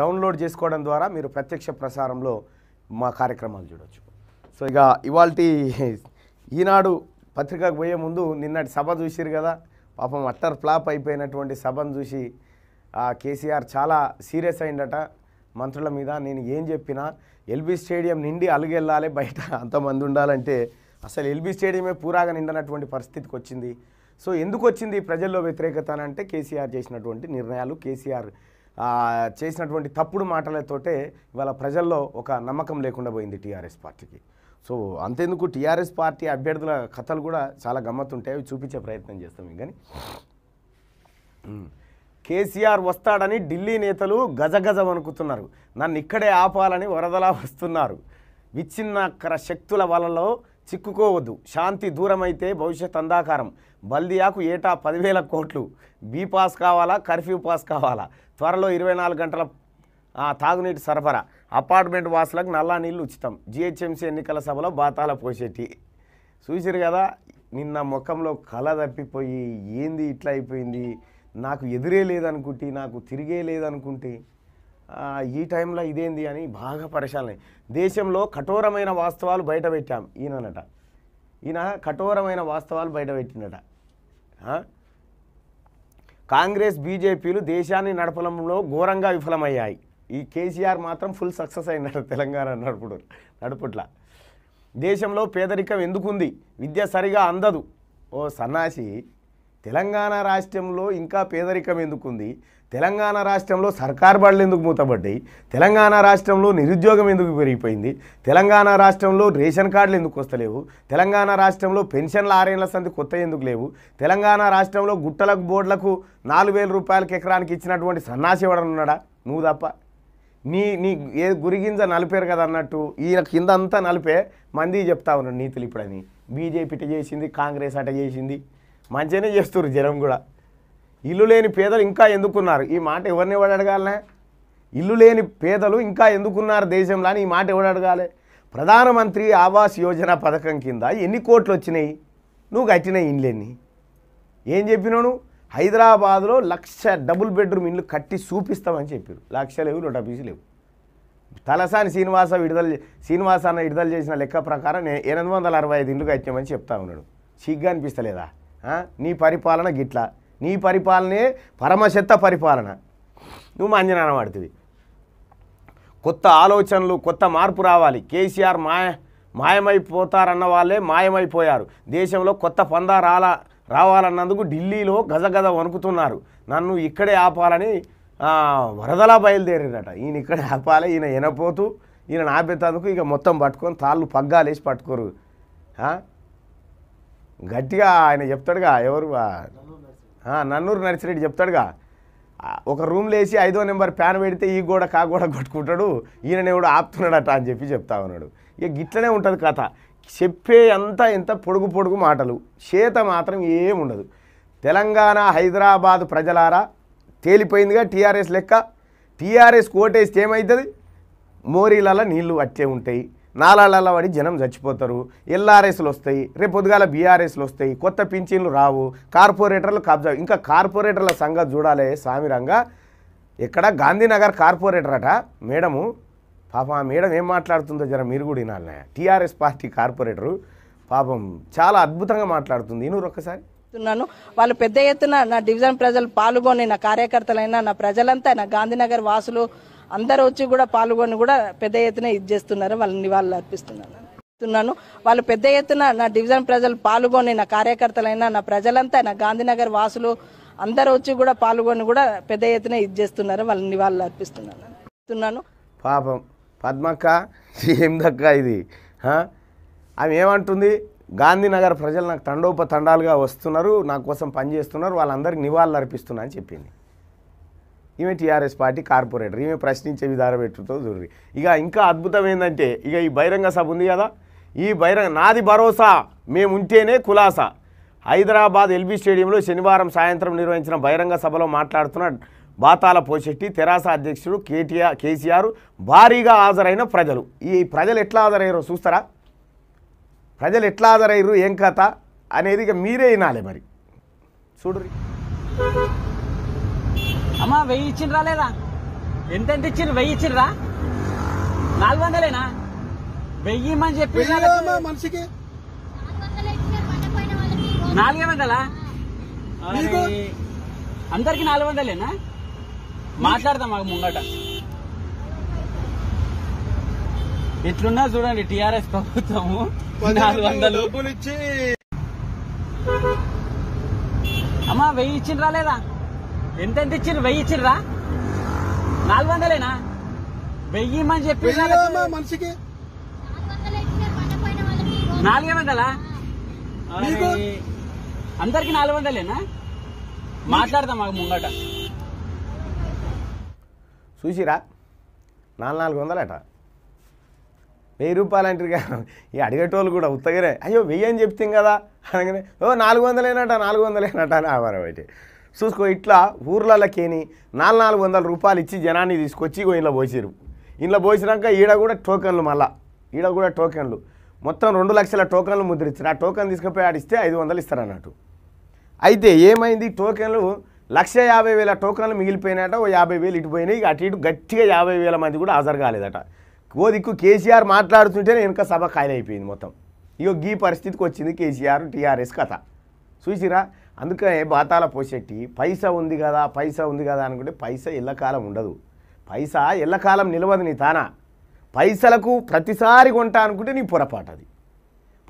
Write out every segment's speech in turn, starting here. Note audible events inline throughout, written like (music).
download చేసుకోవడం ద్వారా మీరు ప్రత్యక్ష ప్రసారంలో మా కార్యక్రమాలు చూడవచ్చు సో ఇక ఇవాళ ఈనాడు పత్రికకు పోయే ముందు నిన్నటి సభ చూసిరు కదా పాపం అట్టర్ ఫ్లాప్ అయిపోయినటువంటి సభను చూసి కేసీఆర్ చాలా సీరియస్ అయిందట మంత్రుల మీద నేను ఏం చెప్పినా ఎల్బీ స్టేడియం నిండి అలుగెళ్ళాలి బయట అంతమంది ఉండాలంటే అసలు ఎల్బీ స్టేడియమే పూరాగా నిండనటువంటి పరిస్థితికి వచ్చింది సో ఎందుకు వచ్చింది ప్రజల్లో వ్యతిరేకత అంటే కేసీఆర్ చేసినటువంటి నిర్ణయాలు కేసీఆర్ చేసినటువంటి తప్పుడు మాటలతోటే ఇవాళ ప్రజల్లో ఒక నమ్మకం లేకుండా పోయింది టీఆర్ఎస్ పార్టీకి సో అంతేందుకు టీఆర్ఎస్ పార్టీ అభ్యర్థుల కథలు కూడా చాలా గమ్మత్తుంటాయి అవి చూపించే ప్రయత్నం చేస్తాం కానీ కేసీఆర్ వస్తాడని ఢిల్లీ నేతలు గజగజ వణుకుతున్నారు నన్ను ఇక్కడే ఆపాలని వరదలా వస్తున్నారు విచ్ఛిన్నకర శక్తుల వలలో చిక్కుకోవద్దు శాంతి దూరమైతే భవిష్యత్ అందాకారం బల్దియాకు ఏటా పదివేల కోట్లు బీ పాస్ కావాలా కర్ఫ్యూ పాస్ కావాలా త్వరలో ఇరవై నాలుగు గంటల తాగునీటి సరఫరా అపార్ట్మెంట్ వాసులకు నల్లా నీళ్ళు ఉచితం జిహెచ్ఎంసీ ఎన్నికల సభలో బాతాల పోసేటి చూసిరు కదా నిన్న ముఖంలో కళ తప్పిపోయి ఏంది ఇట్లా అయిపోయింది నాకు ఎదురే లేదనుకుంటే నాకు తిరిగే లేదనుకుంటే ఈ టైంలో ఇదేంది అని బాగా పరిశాలన దేశంలో కఠోరమైన వాస్తవాలు బయటపెట్టాం ఈయననట ఈయన కఠోరమైన వాస్తవాలు బయటపెట్టినట కాంగ్రెస్ బీజేపీలు దేశాన్ని నడపడంలో ఘోరంగా విఫలమయ్యాయి ఈ కేసీఆర్ మాత్రం ఫుల్ సక్సెస్ అయినారు తెలంగాణ నడుపుడు నడుపుట్ల దేశంలో పేదరికం ఎందుకుంది విద్య సరిగా అందదు ఓ సన్నాసి తెలంగాణ రాష్ట్రంలో ఇంకా పేదరికం ఎందుకుంది తెలంగాణ రాష్ట్రంలో సర్కార్ బడులు ఎందుకు మూతబడ్డాయి తెలంగాణ రాష్ట్రంలో నిరుద్యోగం ఎందుకు పెరిగిపోయింది తెలంగాణ రాష్ట్రంలో రేషన్ కార్డులు ఎందుకు వస్తలేవు తెలంగాణ రాష్ట్రంలో పెన్షన్ల ఆరేళ్ల సంధి కొత్త ఎందుకు లేవు తెలంగాణ రాష్ట్రంలో గుట్టలకు బోర్డులకు నాలుగు వేల రూపాయలకి ఎకరానికి ఇచ్చినటువంటి సన్నాసి ఉన్నాడా నువ్వు తప్ప నీ నీ ఏ గురిగింజ నలిపారు కదా అన్నట్టు ఈయన కింద అంతా నలిపే మంది చెప్తా ఉన్నాడు నీతులు ఇప్పుడని బీజేపీ ఇట చేసింది కాంగ్రెస్ అట చేసింది మంచిగానే చేస్తున్నారు జనం కూడా ఇల్లు లేని పేదలు ఇంకా ఎందుకున్నారు ఈ మాట ఎవరిని ఎవడు అడగాలనే ఇల్లు లేని పేదలు ఇంకా ఎందుకున్నారు దేశంలో అని ఈ మాట ఎవడు అడగాలి ప్రధానమంత్రి ఆవాస్ యోజన పథకం కింద ఎన్ని కోట్లు వచ్చినాయి నువ్వు కట్టిన ఇండ్లెన్ని ఏం చెప్పినావు హైదరాబాద్లో లక్ష డబుల్ బెడ్రూమ్ ఇండ్లు కట్టి చూపిస్తామని చెప్పారు లక్ష లేవు నూట పీసు లేవు తలసాని శ్రీనివాస విడుదల శ్రీనివాస అన్న విడుదల చేసిన లెక్క ప్రకారం ఎనిమిది వందల అరవై ఐదు ఇండ్లు కట్టామని చెప్తా ఉన్నాడు చీగ్గా అనిపిస్తలేదా నీ పరిపాలన గిట్లా నీ పరిపాలనే పరమశత్త పరిపాలన నువ్వు మంజనాన పడుతుంది కొత్త ఆలోచనలు కొత్త మార్పు రావాలి కేసీఆర్ మాయ మాయమైపోతారన్న వాళ్ళే మాయమైపోయారు దేశంలో కొత్త పందా రాలా రావాలన్నందుకు ఢిల్లీలో గజగజ వణుకుతున్నారు నన్ను ఇక్కడే ఆపాలని వరదలా బయలుదేరినట ఈయన ఇక్కడే ఆపాలి ఈయన వినపోతూ ఈయన ఆపేతందుకు ఇక మొత్తం పట్టుకొని తాళ్ళు పగ్గాలేసి పట్టుకోరు గట్టిగా ఆయన చెప్తాడుగా ఎవరు నన్నూరు నర్సిరెడ్డి చెప్తాడుగా ఒక రూమ్ లేచి ఐదో నెంబర్ ప్యాన్ పెడితే ఈ గోడ కా గోడ కొట్టుకుంటాడు ఎవడు ఆపుతున్నాడట అని చెప్పి చెప్తా ఉన్నాడు ఇక గిట్లనే ఉంటుంది కథ చెప్పే ఎంత ఎంత పొడుగు పొడుగు మాటలు చేత మాత్రం ఏముండదు తెలంగాణ హైదరాబాద్ ప్రజలారా తేలిపోయిందిగా టీఆర్ఎస్ లెక్క టీఆర్ఎస్ కోటేస్తే ఏమవుతుంది మోరీలలో నీళ్లు అట్టే ఉంటాయి నాలాల పడి జనం చచ్చిపోతారు ఎల్ఆర్ఎస్లు వస్తాయి రేపు పొద్దుగాల బీఆర్ఎస్లు వస్తాయి కొత్త పింఛన్లు రావు కార్పొరేటర్లు కబ్జా ఇంకా కార్పొరేటర్ల సంగతి చూడాలి సామిరంగా ఇక్కడ గాంధీనగర్ కార్పొరేటర్ అట మేడము పాపం ఆ మేడం ఏం మాట్లాడుతుందో జర మీరు కూడా వినాలి టీఆర్ఎస్ పార్టీ కార్పొరేటరు పాపం చాలా అద్భుతంగా మాట్లాడుతుంది ఇనూరు ఒక్కసారి చేస్తున్నాను వాళ్ళు పెద్ద ఎత్తున నా డివిజన్ ప్రజలు పాల్గొని నా కార్యకర్తలైనా నా ప్రజలంతా నా గాంధీనగర్ వాసులు అందరూ వచ్చి కూడా పాల్గొని కూడా పెద్ద ఎత్తున ఇది చేస్తున్నారు వాళ్ళని నివాళులు అర్పిస్తున్నారు చెప్తున్నాను వాళ్ళు పెద్ద ఎత్తున నా డివిజన్ ప్రజలు పాల్గొని నా కార్యకర్తలైనా నా ప్రజలంతా నా గాంధీనగర్ వాసులు అందరూ వచ్చి కూడా పాల్గొని కూడా పెద్ద ఎత్తున ఇది చేస్తున్నారు వాళ్ళని నివాళులు అర్పిస్తున్నాను చెప్తున్నాను పాపం పద్మక్క ఏం దక్క ఇది ఆమె ఏమంటుంది గాంధీనగర్ ప్రజలు నాకు తండాలుగా వస్తున్నారు నా కోసం పనిచేస్తున్నారు వాళ్ళందరికీ నివాళులు అర్పిస్తున్నా అని చెప్పింది ఈమె టీఆర్ఎస్ పార్టీ కార్పొరేటర్ ఈమె ప్రశ్నించే విధానం పెట్టుతో చూడండి ఇక ఇంకా అద్భుతం ఏంటంటే ఇక ఈ బహిరంగ సభ ఉంది కదా ఈ బహిరంగ నాది భరోసా మేము ఉంటేనే కులాసా హైదరాబాద్ ఎల్బీ స్టేడియంలో శనివారం సాయంత్రం నిర్వహించిన బహిరంగ సభలో మాట్లాడుతున్న బాతాల పోశెట్టి తెరాస అధ్యక్షుడు కేటీఆర్ కేసీఆర్ భారీగా హాజరైన ప్రజలు ఈ ప్రజలు ఎట్లా హాజరయ్యారో చూస్తారా ప్రజలు ఎట్లా హాజరయ్యారు ఏం కథ అనేది ఇక మీరే వినాలి మరి చూడరు అమ్మా వెయ్యి ఇచ్చిండ్రా లేదా ఎంత ఎంత ఇచ్చిండ్రు వెయ్యి ఇచ్చిండ్రా నాలుగు వందలేనా వెయ్యి మని చెప్పి మనిషికి నాలుగే వందలా అందరికి నాలుగు వందలేనా మాట్లాడదాం మాకు ముంగట ఎట్లున్నా చూడండి టిఆర్ఎస్ ప్రభుత్వము నాలుగు వందలు అమ్మా వెయ్యి ఇచ్చిండ్రా లేదా ఎంత ఇచ్చిర్రు వెయ్యి ఇచ్చిర్రా నాలుగు వందలేనా వెయ్యి మని చెప్పి మనిషికి నాలుగే వందలా అందరికి నాలుగు వందలేనా మాట్లాడదాం మాకు ముంగట చూసిరా నాలుగు నాలుగు వందలట వెయ్యి రూపాయలు అంటారు ఈ అడిగేటోళ్ళు కూడా ఉత్తగరే అయ్యో వెయ్యి అని చెప్తాం కదా అనగానే ఓ నాలుగు వందలైనట నాలుగు వందలైనట అని ఆవారం అయితే చూసుకో ఇట్లా ఊర్లలకేని నాలుగు నాలుగు వందల రూపాయలు ఇచ్చి జనాన్ని తీసుకొచ్చి ఇంట్లో పోసారు ఇంట్లో పోసినాక ఈడ కూడా టోకన్లు మళ్ళా ఈడ కూడా టోకన్లు మొత్తం రెండు లక్షల టోకన్లు ముద్రించారు ఆ టోకన్ తీసుకుపోయి ఆడిస్తే ఐదు వందలు ఇస్తారన్నట్టు అయితే ఏమైంది టోకన్లు లక్ష యాభై వేల టోకన్లు మిగిలిపోయినాట ఓ యాభై వేలు ఇటుపోయినాయి అటు ఇటు గట్టిగా యాభై వేల మంది కూడా హాజరు కాలేదట ఓ దిక్కు కేసీఆర్ మాట్లాడుతుంటేనే వెనక సభ ఖాళీ అయిపోయింది మొత్తం ఇక గీ పరిస్థితికి వచ్చింది కేసీఆర్ టీఆర్ఎస్ కథ చూసిరా అందుకనే బాతాల పోసెట్టి పైసా ఉంది కదా పైసా ఉంది కదా అనుకుంటే పైసా ఎల్లకాలం ఉండదు పైసా ఎల్లకాలం నిలవదు నీ తానా పైసలకు ప్రతిసారి కొంటా అనుకుంటే నీ పొరపాటు అది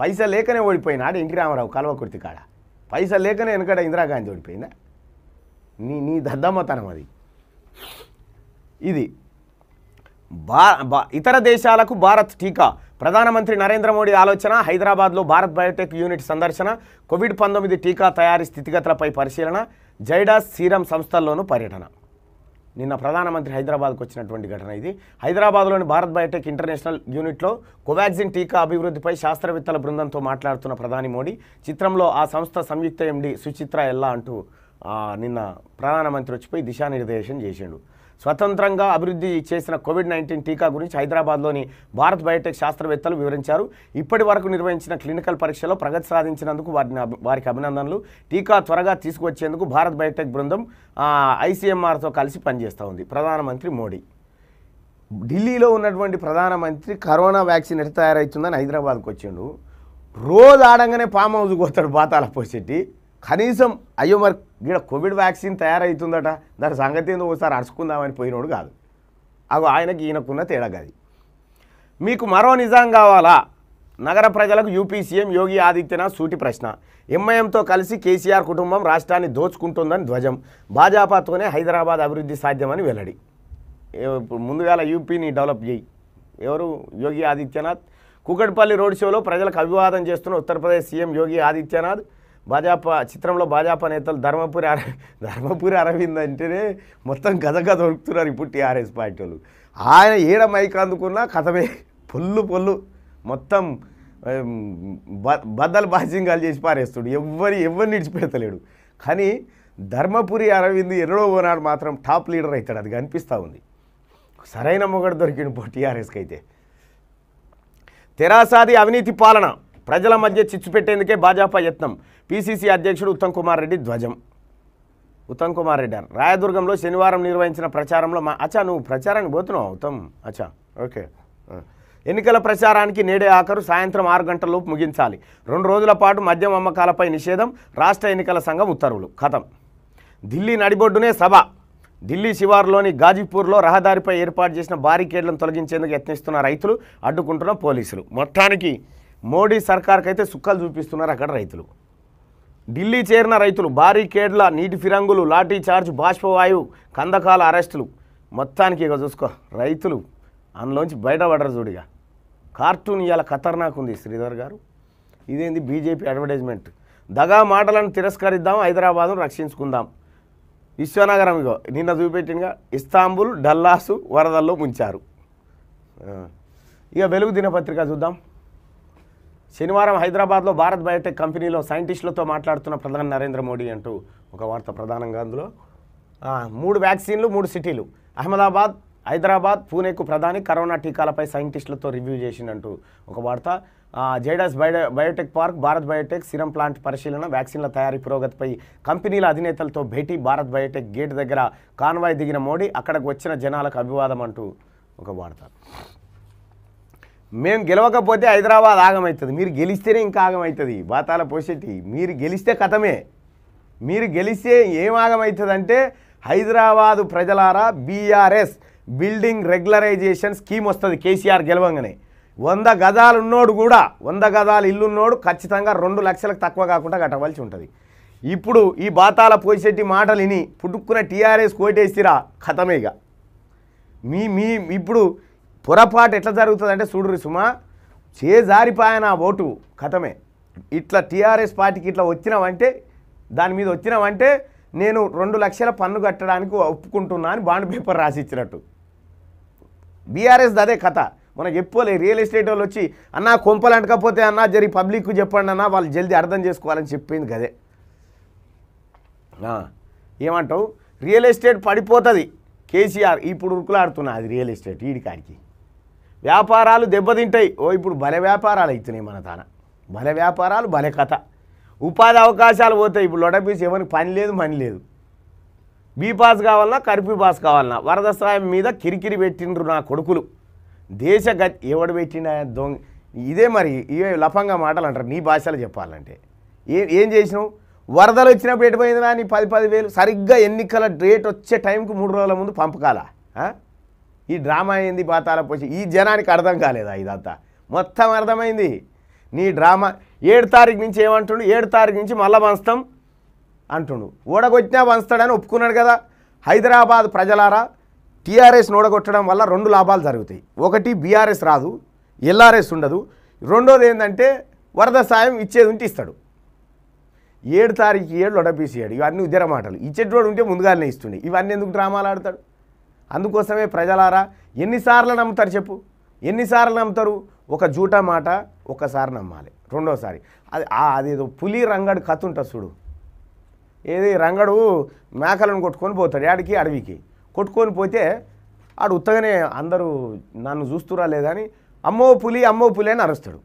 పైసా లేకనే ఓడిపోయినాడు ఎన్టీ రామారావు కలవకుర్తి కాడ పైసా లేకనే వెనకడ ఇందిరాగాంధీ ఓడిపోయిందా నీ నీ దద్దమ్మతనం అది ఇది బా ఇతర దేశాలకు భారత్ టీకా ప్రధానమంత్రి నరేంద్ర మోడీ ఆలోచన హైదరాబాద్లో భారత్ బయోటెక్ యూనిట్ సందర్శన కోవిడ్ పంతొమ్మిది టీకా తయారీ స్థితిగతులపై పరిశీలన జైడాస్ సీరం సంస్థల్లోనూ పర్యటన నిన్న ప్రధానమంత్రి హైదరాబాద్కు వచ్చినటువంటి ఘటన ఇది హైదరాబాద్లోని భారత్ బయోటెక్ ఇంటర్నేషనల్ యూనిట్లో కోవాక్సిన్ టీకా అభివృద్ధిపై శాస్త్రవేత్తల బృందంతో మాట్లాడుతున్న ప్రధాని మోడీ చిత్రంలో ఆ సంస్థ సంయుక్త ఎండి సుచిత్ర ఎల్లా అంటూ నిన్న ప్రధానమంత్రి వచ్చిపోయి దిశానిర్దేశం చేసిండు స్వతంత్రంగా అభివృద్ధి చేసిన కోవిడ్ నైన్టీన్ టీకా గురించి హైదరాబాద్లోని భారత్ బయోటెక్ శాస్త్రవేత్తలు వివరించారు ఇప్పటి వరకు నిర్వహించిన క్లినికల్ పరీక్షలో ప్రగతి సాధించినందుకు వారిని వారికి అభినందనలు టీకా త్వరగా తీసుకువచ్చేందుకు భారత్ బయోటెక్ బృందం ఐసీఎంఆర్తో కలిసి పనిచేస్తూ ఉంది ప్రధానమంత్రి మోడీ ఢిల్లీలో ఉన్నటువంటి ప్రధానమంత్రి కరోనా వ్యాక్సిన్ ఎట్లా తయారవుతుందని హైదరాబాద్కి వచ్చిండు రోజు ఆడంగానే పామ్ హౌస్ పోతాడు బాతాల పోసెట్టి కనీసం అయ్యో మరి ఇక్కడ కోవిడ్ వ్యాక్సిన్ తయారవుతుందట దాని సంగతి ఏందో ఒకసారి అరుచుకుందామని పోయినోడు కాదు అవి ఆయనకి ఈయనకున్న తేడా కాదు మీకు మరో నిజం కావాలా నగర ప్రజలకు యూపీ సీఎం యోగి ఆదిత్యనాథ్ సూటి ప్రశ్న ఎంఐఎంతో కలిసి కేసీఆర్ కుటుంబం రాష్ట్రాన్ని దోచుకుంటుందని ధ్వజం భాజపాతోనే హైదరాబాద్ అభివృద్ధి సాధ్యమని వెల్లడి ముందుగా యూపీని డెవలప్ చేయి ఎవరు యోగి ఆదిత్యనాథ్ కూకట్పల్లి రోడ్ షోలో ప్రజలకు అభివాదం చేస్తున్న ఉత్తరప్రదేశ్ సీఎం యోగి ఆదిత్యనాథ్ భాజపా చిత్రంలో భాజపా నేతలు ధర్మపురి అర ధర్మపురి అరవింద్ అంటేనే మొత్తం గద గద దొరుకుతున్నారు ఇప్పుడు టీఆర్ఎస్ పార్టీ వాళ్ళు ఆయన ఏడ మైక్ అందుకున్నా కథమే పొల్లు పొల్లు మొత్తం బ బద్దలు బాజింగాలు చేసి పారేస్తుడు ఎవరి ఎవరిని నిడిచిపెడతలేడు కానీ ధర్మపురి అరవింద్ ఎన్నడో ఓనాడు మాత్రం టాప్ లీడర్ అవుతాడు అది కనిపిస్తూ ఉంది సరైన మొగడు దొరికిండు టీఆర్ఎస్కి అయితే తెరాసాది అవినీతి పాలన ప్రజల మధ్య చిచ్చు పెట్టేందుకే భాజపా యత్నం పీసీసీ అధ్యక్షుడు ఉత్తమ్ కుమార్ రెడ్డి ధ్వజం ఉత్తమ్ కుమార్ రెడ్డి అని రాయదుర్గంలో శనివారం నిర్వహించిన ప్రచారంలో మా అచ్చా నువ్వు ప్రచారానికి పోతున్నావు ఉత్తమ్ అచ్చా ఓకే ఎన్నికల ప్రచారానికి నేడే ఆఖరు సాయంత్రం ఆరు గంటలలోపు ముగించాలి రెండు రోజుల పాటు మద్యం అమ్మకాలపై నిషేధం రాష్ట్ర ఎన్నికల సంఘం ఉత్తర్వులు కథం ఢిల్లీ నడిబొడ్డునే సభ ఢిల్లీ శివారులోని గాజీపూర్లో రహదారిపై ఏర్పాటు చేసిన బారికేడ్లను తొలగించేందుకు యత్నిస్తున్న రైతులు అడ్డుకుంటున్న పోలీసులు మొత్తానికి మోడీ సర్కార్కైతే సుక్కలు చూపిస్తున్నారు అక్కడ రైతులు ఢిల్లీ చేరిన రైతులు భారీ కేడ్ల నీటి ఫిరంగులు లాఠీ చార్జ్ బాష్పవాయువు కందకాల అరెస్టులు మొత్తానికి ఇక చూసుకో రైతులు అందులోంచి బయటపడరు చూడిగా కార్టూన్ ఇవాళ ఖతర్నాక్ ఉంది శ్రీధర్ గారు ఇదేంది బీజేపీ అడ్వర్టైజ్మెంట్ దగా మాటలను తిరస్కరిద్దాం హైదరాబాద్ను రక్షించుకుందాం విశ్వనగరం ఇగో నిన్న చూపెట్టినగా ఇస్తాంబుల్ డల్లాసు వరదల్లో ముంచారు ఇక వెలుగు దినపత్రిక చూద్దాం శనివారం హైదరాబాద్లో భారత్ బయోటెక్ కంపెనీలో సైంటిస్టులతో మాట్లాడుతున్న ప్రధాని నరేంద్ర మోడీ అంటూ ఒక వార్త ప్రధానంగా అందులో మూడు వ్యాక్సిన్లు మూడు సిటీలు అహ్మదాబాద్ హైదరాబాద్ పూణేకు ప్రధాని కరోనా టీకాలపై సైంటిస్టులతో రివ్యూ చేసిందంటూ ఒక వార్త Zydus bio Biotech park Bharat Biotech Serum plant పరిశీలన వ్యాక్సిన్ల తయారీ పురోగతిపై కంపెనీల అధినేతలతో భేటీ భారత్ బయోటెక్ గేట్ దగ్గర కాన్వాయ్ దిగిన మోడీ అక్కడికి వచ్చిన జనాలకు అభివాదం అంటూ ఒక వార్త మేము గెలవకపోతే హైదరాబాద్ ఆగమవుతుంది మీరు గెలిస్తేనే ఇంకా ఆగమవుతుంది బాతాల పోసెట్టి మీరు గెలిస్తే కథమే మీరు గెలిస్తే ఏం ఆగమవుతుందంటే హైదరాబాదు ప్రజలారా బీఆర్ఎస్ బిల్డింగ్ రెగ్యులరైజేషన్ స్కీమ్ వస్తుంది కేసీఆర్ గెలవంగానే వంద గదాలు ఉన్నోడు కూడా వంద గదాలు ఇల్లున్నోడు ఖచ్చితంగా రెండు లక్షలకు తక్కువ కాకుండా కట్టవలసి ఉంటుంది ఇప్పుడు ఈ బాతాల పోసెట్టి మాటలు విని పుట్టుకున్న టీఆర్ఎస్ కోటేసిరా కథమేగా ఇక మీ మీ ఇప్పుడు పొరపాటు ఎట్లా జరుగుతుందంటే చూడురి సుమా జారిపాయన ఓటు కథమే ఇట్లా టీఆర్ఎస్ పార్టీకి ఇట్లా వచ్చినావంటే దాని మీద వచ్చినావంటే నేను రెండు లక్షల పన్ను కట్టడానికి ఒప్పుకుంటున్నా అని బాండ్ పేపర్ రాసిచ్చినట్టు బీఆర్ఎస్ అదే కథ మనం చెప్పుకోలే రియల్ ఎస్టేట్ వాళ్ళు వచ్చి అన్న కొంపలు అంటకపోతే అన్న జరి పబ్లిక్ చెప్పండి అన్న వాళ్ళు జల్దీ అర్థం చేసుకోవాలని చెప్పింది కదే ఏమంటావు రియల్ ఎస్టేట్ పడిపోతుంది కేసీఆర్ ఇప్పుడు ఉరుకులాడుతున్నా అది రియల్ ఎస్టేట్ ఈడికాడికి వ్యాపారాలు దెబ్బతింటాయి ఓ ఇప్పుడు బల వ్యాపారాలు అవుతున్నాయి మన తాన బల వ్యాపారాలు బల కథ ఉపాధి అవకాశాలు పోతాయి ఇప్పుడు లొడపీస్ ఎవరికి పని లేదు మని లేదు బీపాస్ కావాలన్నా కర్ఫ్యూ పాస్ కావాలన్నా వరద సాయం మీద కిరికిరి పెట్టిండ్రు నా కొడుకులు దేశ గతి ఎవడు పెట్టిన దొంగ ఇదే మరి ఇవే లఫంగా మాటలు అంటారు నీ భాషలో చెప్పాలంటే ఏం ఏం చేసినావు వరదలు వచ్చినప్పుడు ఎటుపోయిందా నీ పది పదివేలు సరిగ్గా ఎన్నికల డేట్ వచ్చే టైంకు మూడు రోజుల ముందు పంపకాలా ఈ డ్రామా అయింది పాతాల పోషి ఈ జనానికి అర్థం కాలేదా ఇదంతా మొత్తం అర్థమైంది నీ డ్రామా ఏడు తారీఖు నుంచి ఏమంటుండు ఏడు తారీఖు నుంచి మళ్ళా వంస్తాం అంటుండు ఓడగొట్టినా వంస్తాడని ఒప్పుకున్నాడు కదా హైదరాబాద్ ప్రజలారా టీఆర్ఎస్ నోడగొట్టడం వల్ల రెండు లాభాలు జరుగుతాయి ఒకటి బీఆర్ఎస్ రాదు ఎల్ఆర్ఎస్ ఉండదు రెండోది ఏంటంటే వరద సాయం ఇచ్చేది ఉంటే ఇస్తాడు ఏడు తారీఖు ఏడు లొడపీసీయాడు ఇవన్నీ ఉద్యర మాటలు ఇచ్చేటోడు ఉంటే ముందుగానే ఇస్తుండే ఇవన్నీ ఎందుకు డ్రామాలు ఆడతాడు అందుకోసమే ప్రజలారా ఎన్నిసార్లు నమ్ముతారు చెప్పు ఎన్నిసార్లు నమ్ముతారు ఒక జూట మాట ఒకసారి నమ్మాలి రెండోసారి అది అదేదో పులి రంగడు కథ ఉంటుంది చూడు ఏది రంగడు మేకలను కొట్టుకొని పోతాడు ఆడికి అడవికి కొట్టుకొని పోతే ఆడు ఉత్తగానే అందరూ నన్ను చూస్తురా లేదని అమ్మో పులి అమ్మో పులి అని అరుస్తాడు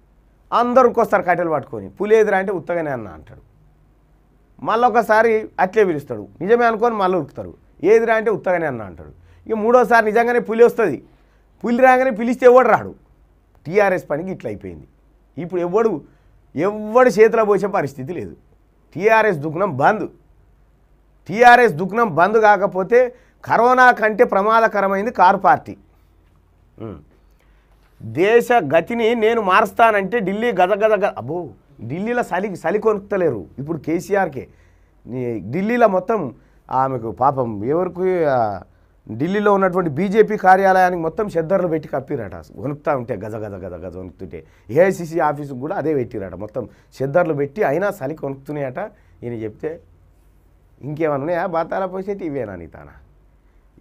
అందరు వస్తారు కట్టెలు పట్టుకొని పులి ఎదురా అంటే ఉత్తగానే అన్న అంటాడు మళ్ళీ ఒకసారి అట్లే పిలుస్తాడు నిజమే అనుకొని మళ్ళీ ఉరుకుతారు ఏదిరా అంటే ఉత్తగానే అన్న అంటాడు ఇక మూడోసారి నిజంగానే పులి వస్తుంది పులి రాగానే పిలిస్తే ఎవడు రాడు టీఆర్ఎస్ పనికి ఇట్లా అయిపోయింది ఇప్పుడు ఎవడు ఎవడు చేతిలో పోసే పరిస్థితి లేదు టీఆర్ఎస్ దుగ్నం బంద్ టీఆర్ఎస్ దుగ్నం బంద్ కాకపోతే కరోనా కంటే ప్రమాదకరమైంది కారు పార్టీ దేశ గతిని నేను మారుస్తానంటే ఢిల్లీ గద గద అబ్బో ఢిల్లీలో చలి చలి కొనుక్కలేరు ఇప్పుడు కేసీఆర్కే ఢిల్లీలో మొత్తం ఆమెకు పాపం ఎవరికి ఢిల్లీలో ఉన్నటువంటి బీజేపీ కార్యాలయానికి మొత్తం చెద్దర్లు పెట్టి కప్పిరాట వణుకుతా ఉంటే గజ గజ గజ గజ వణుకుతుంటే ఏఐసిసి ఆఫీసుకు కూడా అదే పెట్టిరాట మొత్తం చెద్దర్లు పెట్టి అయినా చలికి వణుకుతున్నాయట ఈయన చెప్తే ఇంకేమైనా ఉన్నాయా బాతాల పోసేటి ఇవేనా నీతానా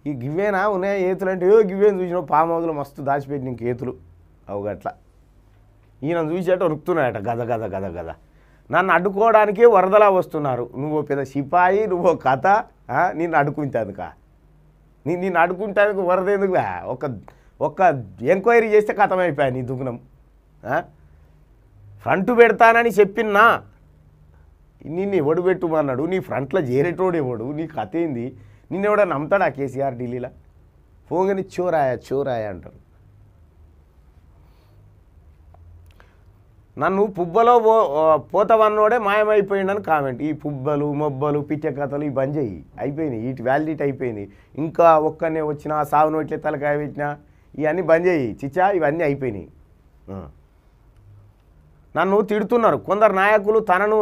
ఈ గివ్వేనా ఉన్నాయా ఏతులు అంటే ఏ గివ్వేం చూసినావు పామౌదులు మస్తు దాచిపెట్టిన కేతులు అవు అట్లా ఈయన చూసేట వణుకుతున్నాయట గద గద గద గద నన్ను అడ్డుకోవడానికే వరదలా వస్తున్నారు నువ్వు పెద్ద సిపాయి నువ్వు కథ నేను అడ్డుకుంటాను కా నీ నేను అడుగుంటానికి ఎందుకు ఒక ఒక్క ఎంక్వైరీ చేస్తే కథమైపోయా నీ దుగ్నం ఫ్రంట్ పెడతానని చెప్పినా నిన్ను ఎవడు పెట్టుమన్నాడు నీ ఫ్రంట్లో చేరేటోడు ఎవడు నీ కథ ఏంది నిన్నెవడ నమ్ముతాడా కేసీఆర్ ఢిల్లీలో ఫోన్ కానీ చోరాయా చోరాయా అంటారు నన్ను పుబ్బలో పో పోతావన్నోడే మాయమైపోయిండని కామెంట్ ఈ పుబ్బలు మొబ్బలు పిచ్చ కథలు ఈ బంద్ అయిపోయినాయి వీటి వ్యాలిడిటీ అయిపోయినాయి ఇంకా ఒక్కనే వచ్చినా సాగు నోట్లే తలకాయ పెట్టినా ఇవన్నీ బంద్ చేయి చిచ్చా ఇవన్నీ అయిపోయినాయి నన్ను తిడుతున్నారు కొందరు నాయకులు తనను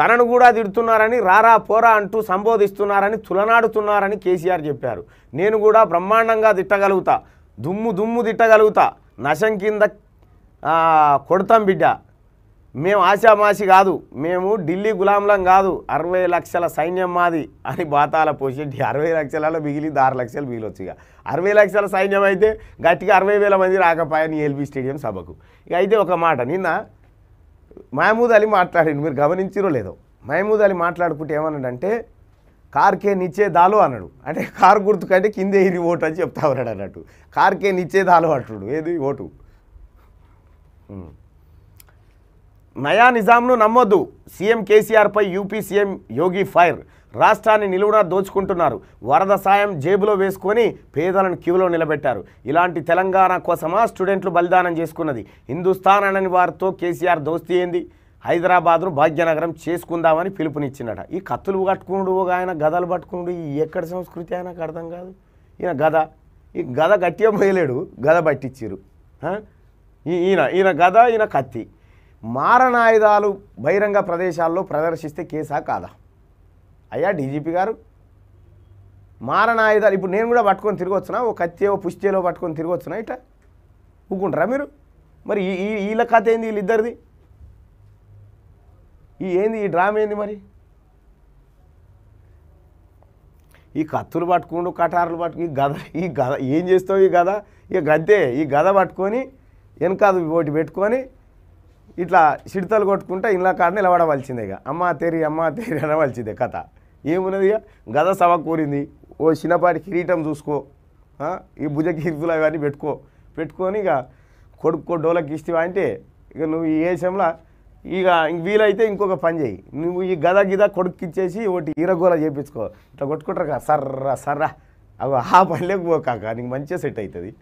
తనను కూడా తిడుతున్నారని రారా పోరా అంటూ సంబోధిస్తున్నారని తులనాడుతున్నారని కేసీఆర్ చెప్పారు నేను కూడా బ్రహ్మాండంగా తిట్టగలుగుతా దుమ్ము దుమ్ము తిట్టగలుగుతా నశం కింద కొడతాం బిడ్డ మేము ఆశామాసి కాదు మేము ఢిల్లీ గులాంలం కాదు అరవై లక్షల సైన్యం మాది అని బాతాల పోషెట్టి అరవై లక్షలలో మిగిలి ఆరు లక్షలు మిగిలొచ్చు ఇక అరవై లక్షల సైన్యం అయితే గట్టిగా అరవై వేల మంది రాకపోయాని ఎల్బీ స్టేడియం సభకు ఇక అయితే ఒక మాట నిన్న మహమూద్ అలీ మాట్లాడిండు మీరు గమనించిరో లేదో మహమూద్ అలీ మాట్లాడుకుంటే ఏమన్నాడంటే కార్కే నిచ్చే దాలు అన్నాడు అంటే కారు గుర్తు కంటే కిందే ఇరి ఓటు అని చెప్తా ఉన్నాడు అన్నట్టు కార్కే నిచ్చే దాలు అంటుడు ఏది ఓటు నయా నిజాంను నమ్మొద్దు సీఎం కేసీఆర్పై యూపీ సీఎం యోగి ఫైర్ రాష్ట్రాన్ని నిలువునా దోచుకుంటున్నారు వరద సాయం జేబులో వేసుకొని పేదలను క్యూలో నిలబెట్టారు ఇలాంటి తెలంగాణ కోసమా స్టూడెంట్లు బలిదానం చేసుకున్నది హిందుస్థాన్ అనని వారితో కేసీఆర్ దోస్తీ ఏంది హైదరాబాద్ను భాగ్యనగరం చేసుకుందామని పిలుపునిచ్చిందట ఈ కత్తులు కట్టుకునుడు ఒక ఆయన గదలు పట్టుకుండు ఈ ఎక్కడ సంస్కృతి ఆయనకు అర్థం కాదు ఈయన గద ఈ గద గట్టిగా పోయలేడు గద పట్టించారు ఈయన ఈయన గద ఈయన కత్తి మారణాయుధాలు బహిరంగ ప్రదేశాల్లో ప్రదర్శిస్తే కేసా కాదా అయ్యా డీజీపీ గారు మారణాయుధాలు ఇప్పుడు నేను కూడా పట్టుకొని తిరగొచ్చునా ఓ కత్తియో పుష్టిలో పట్టుకొని తిరగొచ్చునా ఇట ఊకుంటారా మీరు మరి ఈ వీళ్ళ కథ ఏంది వీళ్ళిద్దరిది ఈ ఏంది ఈ డ్రామా ఏంది మరి ఈ కత్తులు పట్టుకుండు కటారులు పట్టుకుని గద ఈ గద ఏం చేస్తావు ఈ గద ఇక గద్దే ఈ గద పట్టుకొని వెనకాదు ఓటు పెట్టుకొని ఇట్లా సిడితలు కొట్టుకుంటే ఇంట్లో కాడ నిలబడవలసిందే ఇక అమ్మ తెరి అమ్మ తెరి అనవలసిందే కథ ఏమున్నది ఇక గద సభ కూరింది ఓ చిన్నపాటి కిరీటం చూసుకో ఈ భుజ కీర్తులు అవన్నీ పెట్టుకో పెట్టుకొని ఇక కొడుకో డోలకి ఇస్తావా అంటే ఇక నువ్వు ఈ వేషంలో ఇక వీలైతే ఇంకొక పని చేయి నువ్వు ఈ గద గిద కొడుకు ఇచ్చేసి ఒకటి ఈరగోల చేయించుకో ఇట్లా కొట్టుకుంటారు కదా సర్రా సర్రా అవి ఆ పని లేకపోక నీకు మంచిగా సెట్ అవుతుంది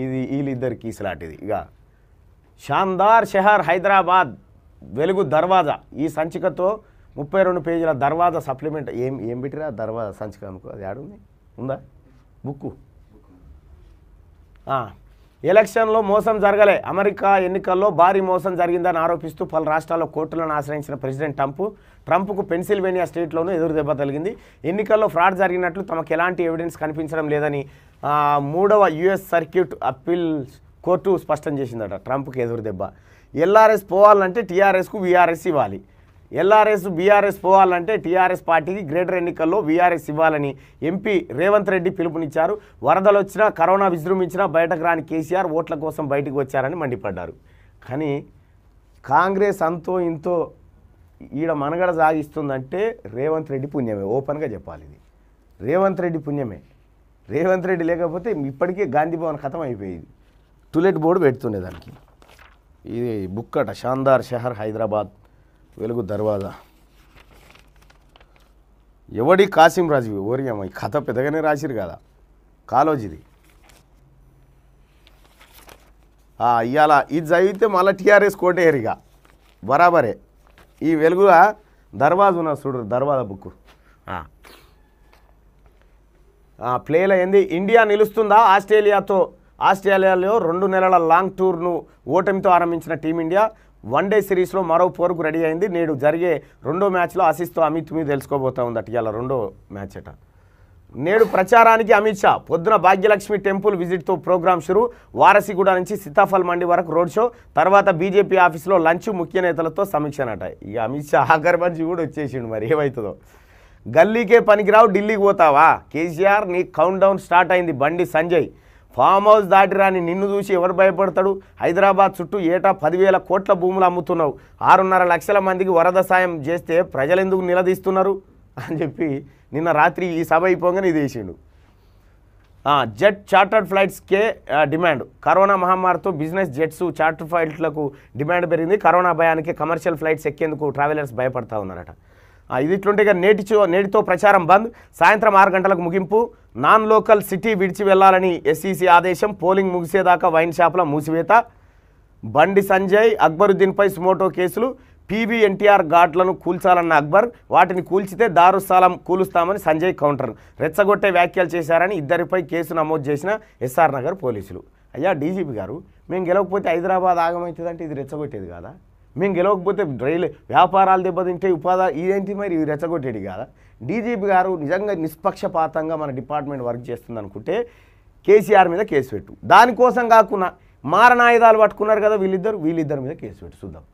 ఇది వీళ్ళిద్దరు కీసులాంటిది ఇక షాందార్ షెహర్ హైదరాబాద్ వెలుగు దర్వాజా ఈ సంచికతో ముప్పై రెండు పేజీల దర్వాజా సప్లిమెంట్ ఏం ఏం పెట్టిరా దర్వాజా సంచిక అనుకో అది ఆడుంది ఉందా బుక్కు ఎలక్షన్లో మోసం జరగలే అమెరికా ఎన్నికల్లో భారీ మోసం జరిగిందని ఆరోపిస్తూ పలు రాష్ట్రాల్లో కోర్టులను ఆశ్రయించిన ప్రెసిడెంట్ ట్రంప్ ట్రంప్కు పెన్సిల్వేనియా స్టేట్లోనూ ఎదురు దెబ్బ తగిలింది ఎన్నికల్లో ఫ్రాడ్ జరిగినట్లు తమకు ఎలాంటి ఎవిడెన్స్ కనిపించడం లేదని మూడవ యుఎస్ సర్క్యూట్ అప్పీల్ కోర్టు స్పష్టం చేసిందట ట్రంప్కి ఎదురు దెబ్బ ఎల్ఆర్ఎస్ పోవాలంటే టీఆర్ఎస్కు వీఆర్ఎస్ ఇవ్వాలి ఎల్ఆర్ఎస్ బీఆర్ఎస్ పోవాలంటే టీఆర్ఎస్ పార్టీకి గ్రేటర్ ఎన్నికల్లో వీఆర్ఎస్ ఇవ్వాలని ఎంపీ రేవంత్ రెడ్డి పిలుపునిచ్చారు వరదలు వచ్చినా కరోనా విజృంభించినా బయటకు రాని కేసీఆర్ ఓట్ల కోసం బయటకు వచ్చారని మండిపడ్డారు కానీ కాంగ్రెస్ అంతో ఇంతో ఈడ మనగడ సాగిస్తుందంటే రేవంత్ రెడ్డి పుణ్యమే ఓపెన్గా చెప్పాలి ఇది రేవంత్ రెడ్డి పుణ్యమే రేవంత్ రెడ్డి లేకపోతే ఇప్పటికే గాంధీ భవన్ ఖతం అయిపోయేది టులెట్ బోర్డు పెడుతుండే దానికి ఇది బుక్ అట షాందార్ షహర్ హైదరాబాద్ వెలుగు దర్వాజా ఎవడి కాసిం రాజు ఓరియమ్మ ఈ కథ పెద్దగానే రాసిరు కదా కాలోజీది ఇవాళ ఇది చదివితే మళ్ళీ టీఆర్ఎస్ కోటేరు ఇక బరాబరే ఈ వెలుగుగా దర్వాజా ఉన్న చూడరు దర్వాజా బుక్ ప్లేలో అయింది ఇండియా నిలుస్తుందా ఆస్ట్రేలియాతో ఆస్ట్రేలియాలో రెండు నెలల లాంగ్ టూర్ను ఓటమితో ఆరంభించిన టీమిండియా వన్డే సిరీస్లో మరో పోరుకు రెడీ అయింది నేడు జరిగే రెండో మ్యాచ్లో ఆశిస్తూ అమిత్ మీద తెలుసుకోబోతా ఉంది అటు ఇలా రెండో మ్యాచ్ అట నేడు ప్రచారానికి అమిత్ షా పొద్దున భాగ్యలక్ష్మి టెంపుల్ విజిట్తో ప్రోగ్రామ్ షురు వారసిగూడ నుంచి సీతాఫల్ మండి వరకు రోడ్ షో తర్వాత బీజేపీ ఆఫీస్లో లంచ్ ముఖ్య నేతలతో అట ఈ అమిత్ షా ఆఖర్ మంచి కూడా వచ్చేసిండు మరి ఏమవుతుందో గల్లీకే పనికిరావు ఢిల్లీకి పోతావా కేసీఆర్ నీ కౌంట్ డౌన్ స్టార్ట్ అయింది బండి సంజయ్ ఫామ్ హౌస్ దాటి రాని నిన్ను చూసి ఎవరు భయపడతాడు హైదరాబాద్ చుట్టూ ఏటా పదివేల కోట్ల భూములు అమ్ముతున్నావు ఆరున్నర లక్షల మందికి వరద సాయం చేస్తే ప్రజలు ఎందుకు నిలదీస్తున్నారు అని చెప్పి నిన్న రాత్రి ఈ సభ అయిపోగానే ఇది వేసిండు జెట్ చార్టర్డ్ ఫ్లైట్స్కే డిమాండ్ కరోనా మహమ్మారితో బిజినెస్ జెట్స్ చార్టర్ ఫ్లైట్లకు డిమాండ్ పెరిగింది కరోనా భయానికి కమర్షియల్ ఫ్లైట్స్ ఎక్కేందుకు ట్రావెలర్స్ భయపడతా ఉన్నారట ఇది ఇట్లుంటే నేటి నేటితో ప్రచారం బంద్ సాయంత్రం ఆరు గంటలకు ముగింపు నాన్ లోకల్ సిటీ విడిచి వెళ్లాలని ఎస్ఈసి ఆదేశం పోలింగ్ ముగిసేదాకా వైన్ షాపుల మూసివేత బండి సంజయ్ అక్బరుద్దీన్పై సుమోటో కేసులు పీబీ ఎన్టీఆర్ ఘాట్లను కూల్చాలన్న అక్బర్ వాటిని కూల్చితే దారుస్థాలం కూలుస్తామని సంజయ్ కౌంటర్ రెచ్చగొట్టే వ్యాఖ్యలు చేశారని ఇద్దరిపై కేసు నమోదు చేసిన ఎస్ఆర్ నగర్ పోలీసులు అయ్యా డీజీపీ గారు మేము గెలవకపోతే హైదరాబాద్ ఆగమవుతుందంటే ఇది రెచ్చగొట్టేది కదా మేము గెలవకపోతే రైలు వ్యాపారాలు దెబ్బతింటే ఉపాధి ఇదేంటి మరి రెచ్చగొట్టేది కాదా డీజీపీ గారు నిజంగా నిష్పక్షపాతంగా మన డిపార్ట్మెంట్ వర్క్ చేస్తుంది అనుకుంటే కేసీఆర్ మీద కేసు పెట్టు దానికోసం కాకుండా మారణాయుధాలు పట్టుకున్నారు కదా వీళ్ళిద్దరు వీళ్ళిద్దరి మీద కేసు పెట్టు చూద్దాం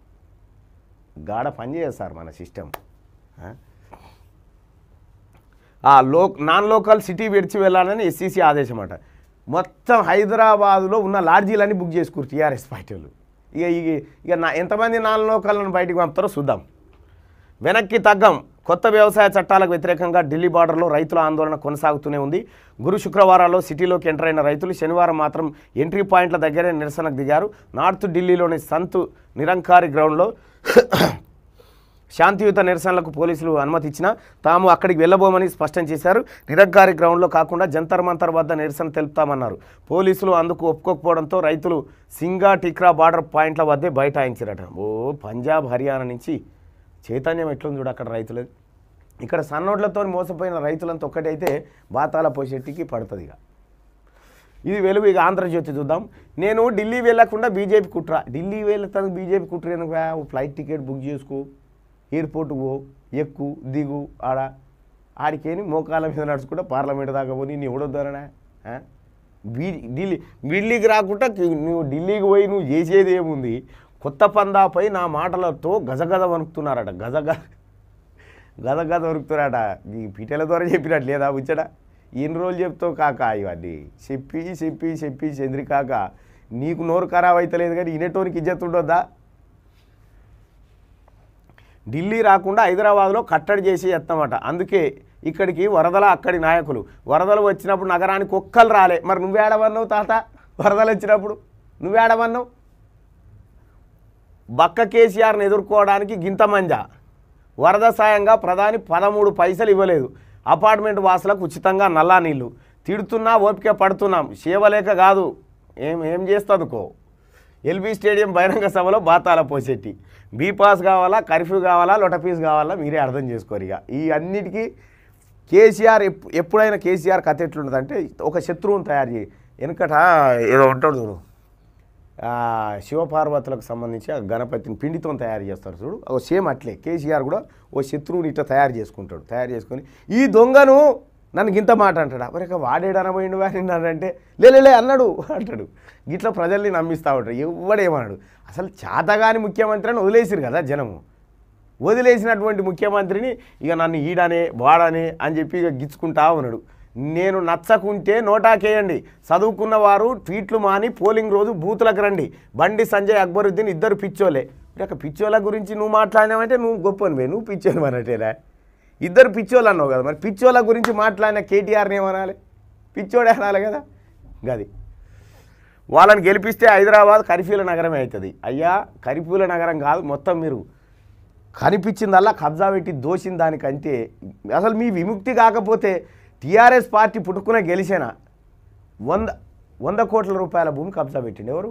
గాఢ పనిచేస్తారు మన సిస్టమ్ ఆ లో నాన్ లోకల్ సిటీ విడిచి వెళ్ళాలని ఎస్సీసీ ఆదేశం అంట మొత్తం హైదరాబాద్లో ఉన్న లాడ్జీలన్నీ బుక్ చేసుకురు టీఆర్ఎస్ పార్టీలు ఇక ఇక నా ఎంతమంది నాలుగు బయటికి పంపుతారో చూద్దాం వెనక్కి తగ్గం కొత్త వ్యవసాయ చట్టాలకు వ్యతిరేకంగా ఢిల్లీ బార్డర్లో రైతుల ఆందోళన కొనసాగుతూనే ఉంది గురు శుక్రవారాల్లో సిటీలోకి ఎంటర్ అయిన రైతులు శనివారం మాత్రం ఎంట్రీ పాయింట్ల దగ్గరే నిరసనకు దిగారు నార్త్ ఢిల్లీలోని సంత్ నిరంకారి గ్రౌండ్లో శాంతియుత నిరసనలకు పోలీసులు అనుమతిచ్చినా తాము అక్కడికి వెళ్ళబోమని స్పష్టం చేశారు నిరగ్గారి గ్రౌండ్లో కాకుండా జంతర్ మంతర్ వద్ద నిరసన తెలుపుతామన్నారు పోలీసులు అందుకు ఒప్పుకోకపోవడంతో రైతులు సింగా టిక్రా బార్డర్ పాయింట్ల వద్దే బైఠాయించారట ఓ పంజాబ్ హర్యానా నుంచి చైతన్యం ఎట్లుంది చూడు అక్కడ రైతులు ఇక్కడ సన్నోడ్లతో మోసపోయిన రైతులంతా ఒక్కటైతే బాతాల పోసేటికి పడుతుంది ఇక ఇది వెలుగు ఇక ఆంధ్రజ్యోతి చూద్దాం నేను ఢిల్లీ వెళ్ళకుండా బీజేపీ కుట్ర ఢిల్లీ వెళ్ళతాను బీజేపీ కుట్ర ఫ్లైట్ టికెట్ బుక్ చేసుకో ఎయిర్పోర్ట్ పో ఎక్కు దిగు ఆడ ఆడికేని మోకాల మీద నడుచుకుంటా పార్లమెంట్ దాకా పోయి నేను ఎవడొద్దానా ఢిల్లీ ఢిల్లీకి రాకుండా నువ్వు ఢిల్లీకి పోయి నువ్వు చేసేది ఏముంది కొత్త పందాపై నా మాటలతో గజగజ వణుకుతున్నారట గజగ గజగజ వణుకుతున్నారట నీ పీటల ద్వారా చెప్పినట్టు లేదా ఉచ్చడా ఎన్ని రోజులు చెప్తావు కాక ఇవన్నీ చెప్పి చెప్పి చెప్పి చంద్రికాక నీకు నోరు ఖరాబ్ అవుతలేదు కానీ ఇనేటోనికి ఇజ్జత్ ఉండొద్దా ఢిల్లీ రాకుండా హైదరాబాద్లో కట్టడి చేసి చేస్తామట అందుకే ఇక్కడికి వరదల అక్కడి నాయకులు వరదలు వచ్చినప్పుడు నగరానికి ఒక్కలు రాలే మరి నువ్వేడవన్నావు తాత వరదలు వచ్చినప్పుడు నువ్వేడవన్నావు బక్క కేసీఆర్ని ఎదుర్కోవడానికి గింతమంజ వరద సాయంగా ప్రధాని పదమూడు పైసలు ఇవ్వలేదు అపార్ట్మెంట్ వాసులకు ఉచితంగా నల్లా నీళ్ళు తిడుతున్నా ఓపిక పడుతున్నాం సేవలేక కాదు ఏం ఏం చేస్తుందికో ఎల్బీ స్టేడియం బహిరంగ సభలో బాతాల పోసేటి బీపాస్ కావాలా కర్ఫ్యూ కావాలా లొటపీస్ కావాలా మీరే అర్థం చేసుకోరు ఇక ఈ అన్నిటికీ కేసీఆర్ ఎప్పుడైనా కేసీఆర్ కథ ఎట్లుంటుందంటే ఒక శత్రువుని తయారు చేయి వెనుకట ఏదో ఉంటాడు చూడు శివపార్వతులకు సంబంధించి ఆ గణపతిని పిండితో తయారు చేస్తారు చూడు సేమ్ అట్లే కేసీఆర్ కూడా ఓ శత్రువుని ఇట్లా తయారు చేసుకుంటాడు తయారు చేసుకొని ఈ దొంగను నన్ను ఇంత మాట అంటాడా మరి వాడేడు అనబోయిండు అని అంటే లేలే అన్నాడు అంటాడు గిట్ల ప్రజల్ని నమ్మిస్తూ ఉంటాడు ఎవడేమన్నాడు అసలు ముఖ్యమంత్రి ముఖ్యమంత్రిని వదిలేసిరు కదా జనము వదిలేసినటువంటి ముఖ్యమంత్రిని ఇక నన్ను ఈడనే వాడనే అని చెప్పి ఇక గిచ్చుకుంటా ఉన్నాడు నేను నచ్చకుంటే నోటాకేయండి చదువుకున్న వారు ట్వీట్లు మాని పోలింగ్ రోజు బూతులకు రండి బండి సంజయ్ అక్బరుద్దీన్ ఇద్దరు పిచ్చోలే ఇక పిచ్చోల గురించి నువ్వు మాట్లాడినావంటే నువ్వు గొప్పనివే నువ్వు పిచ్చోనివనటేరా ఇద్దరు పిచ్చోళ్ళు అన్నావు కదా మరి పిచ్చోళ్ళ గురించి మాట్లాడిన కేటీఆర్ని ఏమనాలి పిచ్చోడే అనాలి కదా గది వాళ్ళని గెలిపిస్తే హైదరాబాద్ కరిఫీల నగరమే అవుతుంది అయ్యా కరిఫీల నగరం కాదు మొత్తం మీరు కనిపించిందల్లా కబ్జా పెట్టి దోషిన దానికంటే అసలు మీ విముక్తి కాకపోతే టీఆర్ఎస్ పార్టీ పుట్టుకునే గెలిచేనా వంద వంద కోట్ల రూపాయల భూమి కబ్జా పెట్టిండు ఎవరు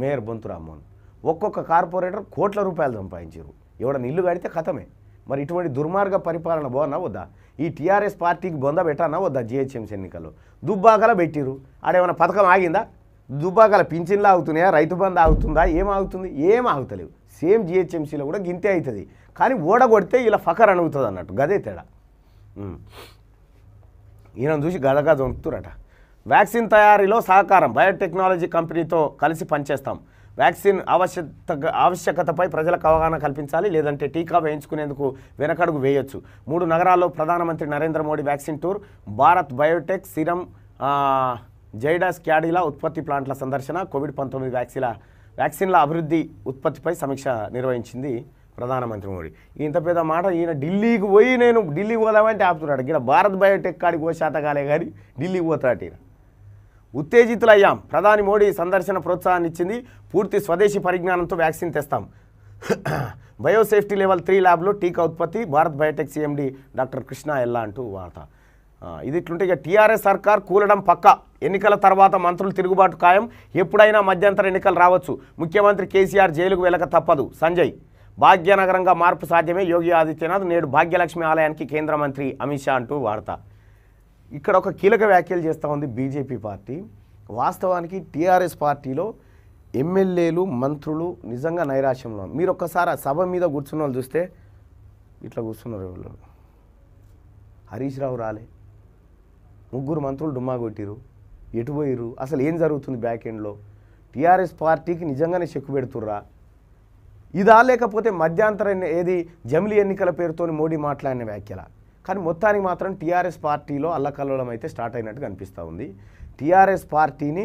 మేయర్ బొంతురామ్మోహన్ ఒక్కొక్క కార్పొరేటర్ కోట్ల రూపాయలు సంపాదించారు ఎవడన్నా ఇల్లు కడితే కథమే మరి ఇటువంటి దుర్మార్గ పరిపాలన బాగున్నా వద్దా ఈ టీఆర్ఎస్ పార్టీకి బొంద పెట్టానా వద్దా జిహెచ్ఎంసీ ఎన్నికలు దుబ్బాకల పెట్టిరు ఆడేమైనా పథకం ఆగిందా దుబ్బాకల పింఛన్లు ఆగుతున్నాయా రైతు బంధు ఆగుతుందా ఏం ఏం ఆగుతలేవు సేమ్ జిహెచ్ఎంసీలో కూడా గింతే అవుతుంది కానీ ఓడగొడితే ఇలా ఫకర్ అనుగుతుంది అన్నట్టు గదే తేడా ఈయన చూసి గదగా దొంకుతురట వ్యాక్సిన్ తయారీలో సహకారం బయోటెక్నాలజీ కంపెనీతో కలిసి పనిచేస్తాం వ్యాక్సిన్ ఆవశ్యత ఆవశ్యకతపై ప్రజలకు అవగాహన కల్పించాలి లేదంటే టీకా వేయించుకునేందుకు వెనకడుగు వేయొచ్చు మూడు నగరాల్లో ప్రధానమంత్రి Narendra Modi vaccine tour Bharat Biotech Serum Zydus Cadila ఉత్పత్తి ప్లాంట్ల సందర్శన కోవిడ్ పంతొమ్మిది వ్యాక్సిన్ల వ్యాక్సిన్ల అభివృద్ధి ఉత్పత్తిపై సమీక్ష నిర్వహించింది ప్రధానమంత్రి మోడీ ఇంత పెద్ద మాట ఈయన ఢిల్లీకి పోయి నేను ఢిల్లీకి పోదామంటే ఆపుతున్నాడు ఇక్కడ భారత్ బయోటెక్ కాడికి పోయి శాతకాలే కానీ ఢిల్లీకి పోతాడు ఈయన ఉత్తేజితులయ్యాం ప్రధాని మోడీ సందర్శన ప్రోత్సాహాన్ని ఇచ్చింది పూర్తి స్వదేశీ పరిజ్ఞానంతో వ్యాక్సిన్ తెస్తాం (clears throat) బయోసేఫ్టీ లెవెల్ త్రీ ల్యాబ్లో టీకా ఉత్పత్తి Bharat Biotech CMD doctor Krishna Ella అంటూ వార్త ఇది ఇట్లుంటే ఇక టీఆర్ఎస్ సర్కార్ కూలడం పక్క ఎన్నికల తర్వాత మంత్రులు తిరుగుబాటు ఖాయం ఎప్పుడైనా మధ్యంతర ఎన్నికలు రావచ్చు ముఖ్యమంత్రి కేసీఆర్ జైలుకు వెళ్ళక తప్పదు సంజయ్ భాగ్యనగరంగా మార్పు సాధ్యమే యోగి ఆదిత్యనాథ్ నేడు భాగ్యలక్ష్మి ఆలయానికి కేంద్ర మంత్రి అమిత్ షా అంటూ వార్త ఇక్కడ ఒక కీలక వ్యాఖ్యలు చేస్తూ ఉంది బీజేపీ పార్టీ వాస్తవానికి టీఆర్ఎస్ పార్టీలో ఎమ్మెల్యేలు మంత్రులు నిజంగా నైరాశ్యంలో మీరు ఒక్కసారి ఆ సభ మీద కూర్చున్న వాళ్ళు చూస్తే ఇట్లా కూర్చున్నారు ఎవరు హరీష్ రావు రాలే ముగ్గురు మంత్రులు డుమ్మా కొట్టిరు ఎటు పోయిరు అసలు ఏం జరుగుతుంది బ్యాక్ ఎండ్లో టీఆర్ఎస్ పార్టీకి నిజంగానే చెక్కు పెడుతుర్రా ఇదా లేకపోతే మధ్యాంతరం ఏది జమిలీ ఎన్నికల పేరుతో మోడీ మాట్లాడిన వ్యాఖ్యల కానీ మొత్తానికి మాత్రం టీఆర్ఎస్ పార్టీలో అల్లకల్లోలం అయితే స్టార్ట్ అయినట్టు కనిపిస్తూ ఉంది టీఆర్ఎస్ పార్టీని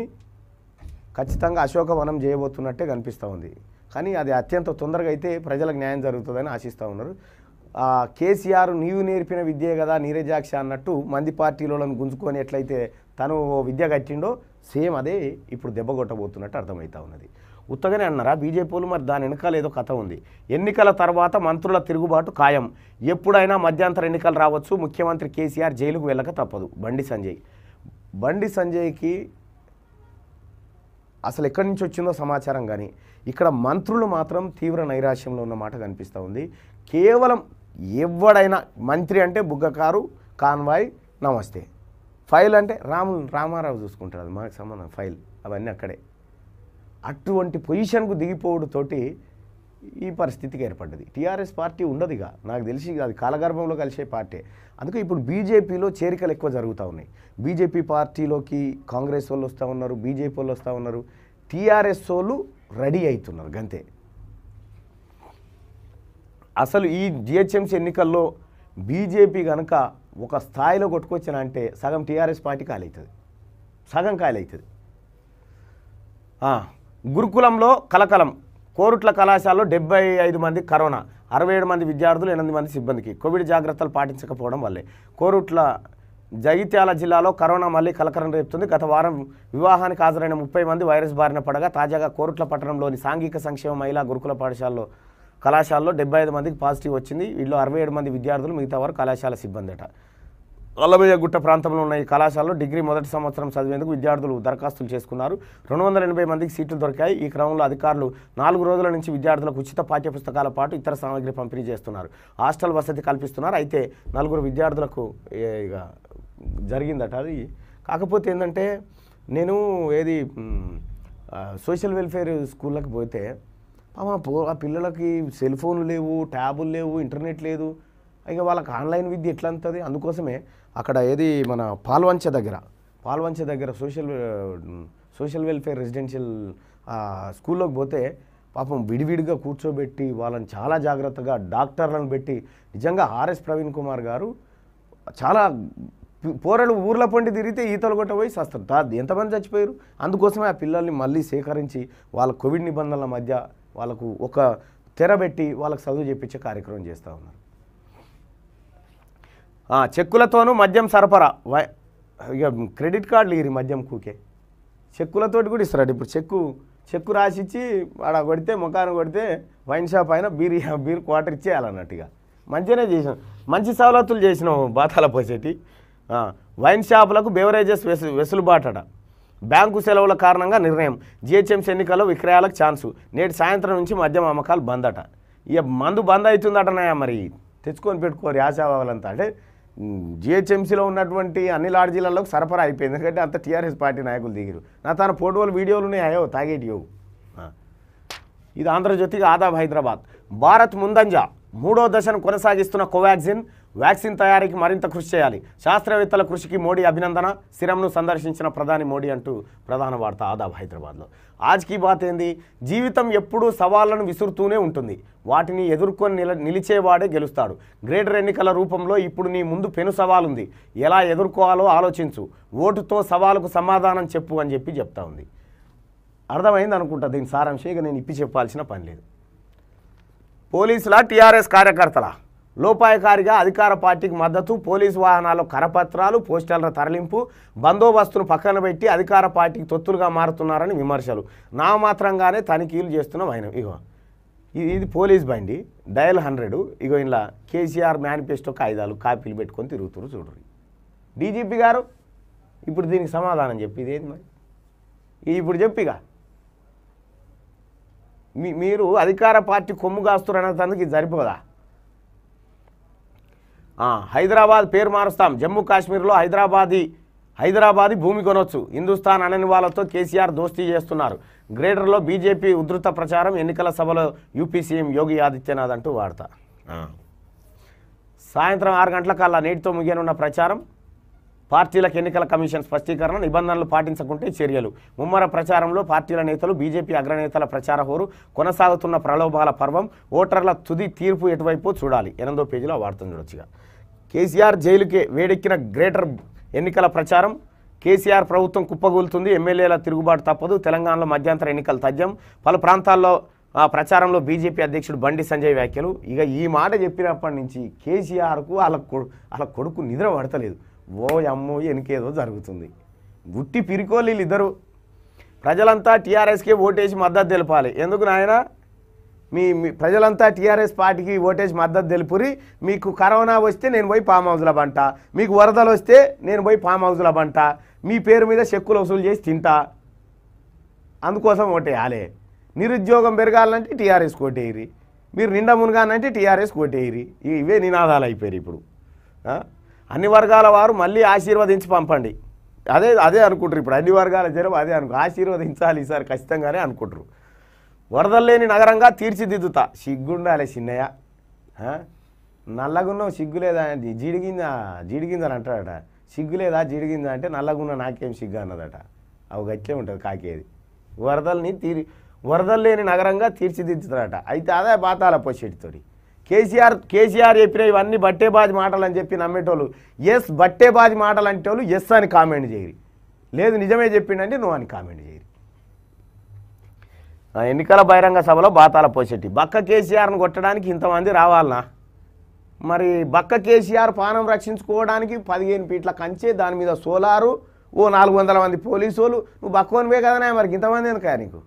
ఖచ్చితంగా అశోకవనం చేయబోతున్నట్టే కనిపిస్తూ ఉంది కానీ అది అత్యంత తొందరగా అయితే ప్రజలకు న్యాయం జరుగుతుందని ఆశిస్తూ ఉన్నారు కేసీఆర్ నీవు నేర్పిన విద్యే కదా నీరజాక్ష అన్నట్టు మంది పార్టీలను గుంజుకొని ఎట్లయితే తను విద్య కట్టిండో సేమ్ అదే ఇప్పుడు దెబ్బ కొట్టబోతున్నట్టు అర్థమవుతా ఉన్నది ఉత్తగానే అన్నారా బీజేపీలు మరి దాని వెనకాల ఏదో కథ ఉంది ఎన్నికల తర్వాత మంత్రుల తిరుగుబాటు ఖాయం ఎప్పుడైనా మధ్యంతర ఎన్నికలు రావచ్చు ముఖ్యమంత్రి కేసీఆర్ జైలుకు వెళ్ళక తప్పదు బండి సంజయ్ బండి సంజయ్కి అసలు ఎక్కడి నుంచి వచ్చిందో సమాచారం కానీ ఇక్కడ మంత్రులు మాత్రం తీవ్ర నైరాశ్యంలో ఉన్న మాట కనిపిస్తూ ఉంది కేవలం ఎవడైనా మంత్రి అంటే బుగ్గకారు కాన్వాయ్ నమస్తే ఫైల్ అంటే రాము రామారావు చూసుకుంటారు అది మనకు సంబంధం ఫైల్ అవన్నీ అక్కడే అటువంటి పొజిషన్కు దిగిపోవడంతోటి ఈ పరిస్థితికి ఏర్పడ్డది టీఆర్ఎస్ పార్టీ ఉండదుగా నాకు తెలిసి అది కాలగర్భంలో కలిసే పార్టీ అందుకే ఇప్పుడు బీజేపీలో చేరికలు ఎక్కువ జరుగుతూ ఉన్నాయి బీజేపీ పార్టీలోకి కాంగ్రెస్ వాళ్ళు వస్తూ ఉన్నారు బీజేపీ వాళ్ళు వస్తూ ఉన్నారు టీఆర్ఎస్ వాళ్ళు రెడీ అవుతున్నారు గంతే అసలు ఈ జిహెచ్ఎంసీ ఎన్నికల్లో బీజేపీ కనుక ఒక స్థాయిలో కొట్టుకొచ్చిన అంటే సగం టీఆర్ఎస్ పార్టీ ఖాళీ అవుతుంది సగం ఖాళీ అవుతుంది గురుకులంలో కలకలం కోరుట్ల కళాశాలలో డెబ్బై ఐదు మంది కరోనా అరవై ఏడు మంది విద్యార్థులు ఎనిమిది మంది సిబ్బందికి కోవిడ్ జాగ్రత్తలు పాటించకపోవడం వల్లే కోరుట్ల జగిత్యాల జిల్లాలో కరోనా మళ్ళీ కలకరం రేపుతుంది గత వారం వివాహానికి హాజరైన ముప్పై మంది వైరస్ బారిన పడగా తాజాగా కోరుట్ల పట్టణంలోని సాంఘిక సంక్షేమ మహిళా గురుకుల పాఠశాలలో కళాశాలలో డెబ్బై ఐదు మందికి పాజిటివ్ వచ్చింది వీళ్ళు అరవై ఏడు మంది విద్యార్థులు మిగతా వారు కళాశాల సిబ్బందిట గుట్ట ప్రాంతంలో ఉన్న ఈ కళాశాలలో డిగ్రీ మొదటి సంవత్సరం చదివేందుకు విద్యార్థులు దరఖాస్తులు చేసుకున్నారు రెండు వందల ఎనభై మందికి సీట్లు దొరికాయి ఈ క్రమంలో అధికారులు నాలుగు రోజుల నుంచి విద్యార్థులకు ఉచిత పాఠ్యపుస్తకాల పాటు ఇతర సామాగ్రి పంపిణీ చేస్తున్నారు హాస్టల్ వసతి కల్పిస్తున్నారు అయితే నలుగురు విద్యార్థులకు ఇక జరిగిందట అది కాకపోతే ఏంటంటే నేను ఏది సోషల్ వెల్ఫేర్ స్కూళ్ళకి పోతే ఆ పిల్లలకి సెల్ ఫోన్లు లేవు ట్యాబులు లేవు ఇంటర్నెట్ లేదు ఇక వాళ్ళకి ఆన్లైన్ విద్య ఎట్లా అందుకోసమే అక్కడ ఏది మన పాల్వంచ దగ్గర పాల్వంచ దగ్గర సోషల్ సోషల్ వెల్ఫేర్ రెసిడెన్షియల్ స్కూల్లోకి పోతే పాపం విడివిడిగా కూర్చోబెట్టి వాళ్ళని చాలా జాగ్రత్తగా డాక్టర్లను పెట్టి నిజంగా ఆర్ఎస్ ప్రవీణ్ కుమార్ గారు చాలా పోరలు ఊర్ల పండి తిరిగితే ఈతలు పోయి సస్తారు ఎంతమంది చచ్చిపోయారు అందుకోసమే ఆ పిల్లల్ని మళ్ళీ సేకరించి వాళ్ళ కోవిడ్ నిబంధనల మధ్య వాళ్ళకు ఒక తెరబెట్టి వాళ్ళకి చదువు చెప్పించే కార్యక్రమం చేస్తూ ఉన్నారు చెక్కులతోనూ మద్యం సరఫరా ఇక క్రెడిట్ కార్డులు ఇరి మద్యం కూకే చెక్కులతోటి కూడా ఇస్తారట ఇప్పుడు చెక్కు చెక్కు రాసిచ్చి అక్కడ కొడితే ముఖాన్ని కొడితే వైన్ షాప్ అయినా బీర్ బీర్ క్వార్టర్ ఇచ్చేయాలన్నట్టుగా మంచిగానే చేసినాం మంచి సవలతులు చేసినాం బాతాల పోసేటి వైన్ షాపులకు బెవరేజెస్ వెసు వెసులుబాటట బ్యాంకు సెలవుల కారణంగా నిర్ణయం జిహెచ్ఎంసీ ఎన్నికల్లో విక్రయాలకు ఛాన్సు నేటి సాయంత్రం నుంచి మద్యం అమ్మకాలు బంద్ అట ఇక మందు బంద్ అవుతుందట మరి తెచ్చుకొని పెట్టుకోరు యాసావాలంతా అంటే జిహెచ్ఎంసీలో ఉన్నటువంటి అన్ని లాడ్జీలలో సరఫరా అయిపోయింది ఎందుకంటే అంత టీఆర్ఎస్ పార్టీ నాయకులు దిగిరు నా తన ఫోటోలు వీడియోలు ఉన్నాయో యో ఇది ఆంధ్రజ్యోతికి ఆదాబ్ హైదరాబాద్ భారత్ ముందంజ మూడో దశను కొనసాగిస్తున్న కోవాక్సిన్ వ్యాక్సిన్ తయారీకి మరింత కృషి చేయాలి శాస్త్రవేత్తల కృషికి మోడీ అభినందన సిరంను సందర్శించిన ప్రధాని మోడీ అంటూ ప్రధాన వార్త ఆదాబ్ హైదరాబాద్లో ఆజ్కి బాత్ ఏంది జీవితం ఎప్పుడూ సవాళ్లను విసురుతూనే ఉంటుంది వాటిని ఎదుర్కొని నిల నిలిచేవాడే గెలుస్తాడు గ్రేటర్ ఎన్నికల రూపంలో ఇప్పుడు నీ ముందు పెను సవాలుంది ఎలా ఎదుర్కోవాలో ఆలోచించు ఓటుతో సవాలుకు సమాధానం చెప్పు అని చెప్పి చెప్తా ఉంది అర్థమైంది అనుకుంటా దీని సారాంశం ఇక నేను ఇప్పి చెప్పాల్సిన పని లేదు పోలీసులా టీఆర్ఎస్ కార్యకర్తలా లోపాయకారిగా అధికార పార్టీకి మద్దతు పోలీసు వాహనాల్లో కరపత్రాలు పోస్టర్ల తరలింపు బందోబస్తును పక్కన పెట్టి అధికార పార్టీకి తొత్తులుగా మారుతున్నారని విమర్శలు నామాత్రంగానే తనిఖీలు చేస్తున్నాం ఆయన ఇగో ఇది పోలీస్ బండి డయల్ హండ్రెడ్ ఇగో ఇలా కేసీఆర్ మేనిఫెస్టో కాగితాలు కాపీలు పెట్టుకొని తిరుగుతున్నారు చూడరు డీజీపీ గారు ఇప్పుడు దీనికి సమాధానం చెప్పి ఇదేంది మరి ఇప్పుడు చెప్పిగా మీ మీరు అధికార పార్టీ కొమ్ము కాస్తున్నారు ఇది సరిపోదా హైదరాబాద్ పేరు మారుస్తాం జమ్మూ కాశ్మీర్లో హైదరాబాదీ హైదరాబాదీ భూమి కొనొచ్చు హిందుస్థాన్ అనని వాళ్ళతో కేసీఆర్ దోస్తీ చేస్తున్నారు గ్రేటర్లో బీజేపీ ఉధృత ప్రచారం ఎన్నికల సభలో యూపీ సీఎం యోగి ఆదిత్యనాథ్ అంటూ వార్త సాయంత్రం ఆరు గంటల కల్లా నేటితో ముగియనున్న ప్రచారం పార్టీలకు ఎన్నికల కమిషన్ స్పష్టీకరణ నిబంధనలు పాటించకుంటే చర్యలు ముమ్మర ప్రచారంలో పార్టీల నేతలు బీజేపీ అగ్రనేతల ప్రచార హోరు కొనసాగుతున్న ప్రలోభాల పర్వం ఓటర్ల తుది తీర్పు ఎటువైపు చూడాలి ఎనిమిదో పేజీలో వార్తను చూడొచ్చుగా కేసీఆర్ జైలుకే వేడెక్కిన గ్రేటర్ ఎన్నికల ప్రచారం కేసీఆర్ ప్రభుత్వం కుప్పగూలుతుంది ఎమ్మెల్యేల తిరుగుబాటు తప్పదు తెలంగాణలో మధ్యంతర ఎన్నికలు తథ్యం పలు ప్రాంతాల్లో ఆ ప్రచారంలో బీజేపీ అధ్యక్షుడు బండి సంజయ్ వ్యాఖ్యలు ఇక ఈ మాట చెప్పినప్పటి నుంచి కేసీఆర్కు వాళ్ళ కొడు వాళ్ళ కొడుకు నిద్ర పడతలేదు ఓ అమ్మో ఎనికేదో జరుగుతుంది గుట్టి పిరికోలీలు ఇద్దరు ప్రజలంతా టీఆర్ఎస్కే ఓటేసి మద్దతు తెలపాలి ఎందుకు నాయన మీ ప్రజలంతా టీఆర్ఎస్ పార్టీకి ఓటేజ్ మద్దతు తెలుపురి మీకు కరోనా వస్తే నేను పోయి ఫామ్ హౌస్ల పంట మీకు వరదలు వస్తే నేను పోయి ఫామ్ హౌస్ల పంట మీ పేరు మీద చెక్కులు వసూలు చేసి తింటా అందుకోసం ఓటేయాలి నిరుద్యోగం పెరగాలంటే టీఆర్ఎస్ కోటేయరి మీరు నిండా మునగానంటే టీఆర్ఎస్ కోటేయిరి ఇవే నినాదాలు అయిపోయారు ఇప్పుడు అన్ని వర్గాల వారు మళ్ళీ ఆశీర్వదించి పంపండి అదే అదే అనుకుంటారు ఇప్పుడు అన్ని వర్గాల జనం అదే అనుకు ఆశీర్వదించాలి ఈసారి ఖచ్చితంగానే అనుకుంటారు వరదల్లేని నగరంగా తీర్చిదిద్దుతా సిగ్గుండాలే చిన్నయ్య నల్లగున్నావు సిగ్గు లేదా జిడిగిందా జిడిగిందని అంటాడట సిగ్గు లేదా జిడిగిందా అంటే నల్లగున్న నాకేం సిగ్గు అన్నదట అవి గట్లే ఉంటుంది కాకేది వరదల్ని తీరి వరదలు లేని నగరంగా తీర్చిదిద్దుతారట అయితే అదే బాతాల పొషెట్టితోటి కేసీఆర్ కేసీఆర్ చెప్పిన ఇవన్నీ బట్టేబాజి మాటలు అని చెప్పి నమ్మేటోళ్ళు ఎస్ బట్టేబాజి మాటలు అంటే వాళ్ళు ఎస్ అని కామెంట్ చేయరు లేదు నిజమే చెప్పిండంటే నువ్వు అని కామెంట్ చేయరు ఎన్నికల బహిరంగ సభలో బాతాల పోసెట్టి బక్క కేసీఆర్ను కొట్టడానికి ఇంతమంది రావాలనా మరి బక్క కేసీఆర్ పానం రక్షించుకోవడానికి పదిహేను పీట్ల కంచే దాని మీద సోలారు ఓ నాలుగు వందల మంది పోలీసు వాళ్ళు నువ్వు బక్కువనివే కదనే మరి ఇంతమంది ఎందుకు నీకు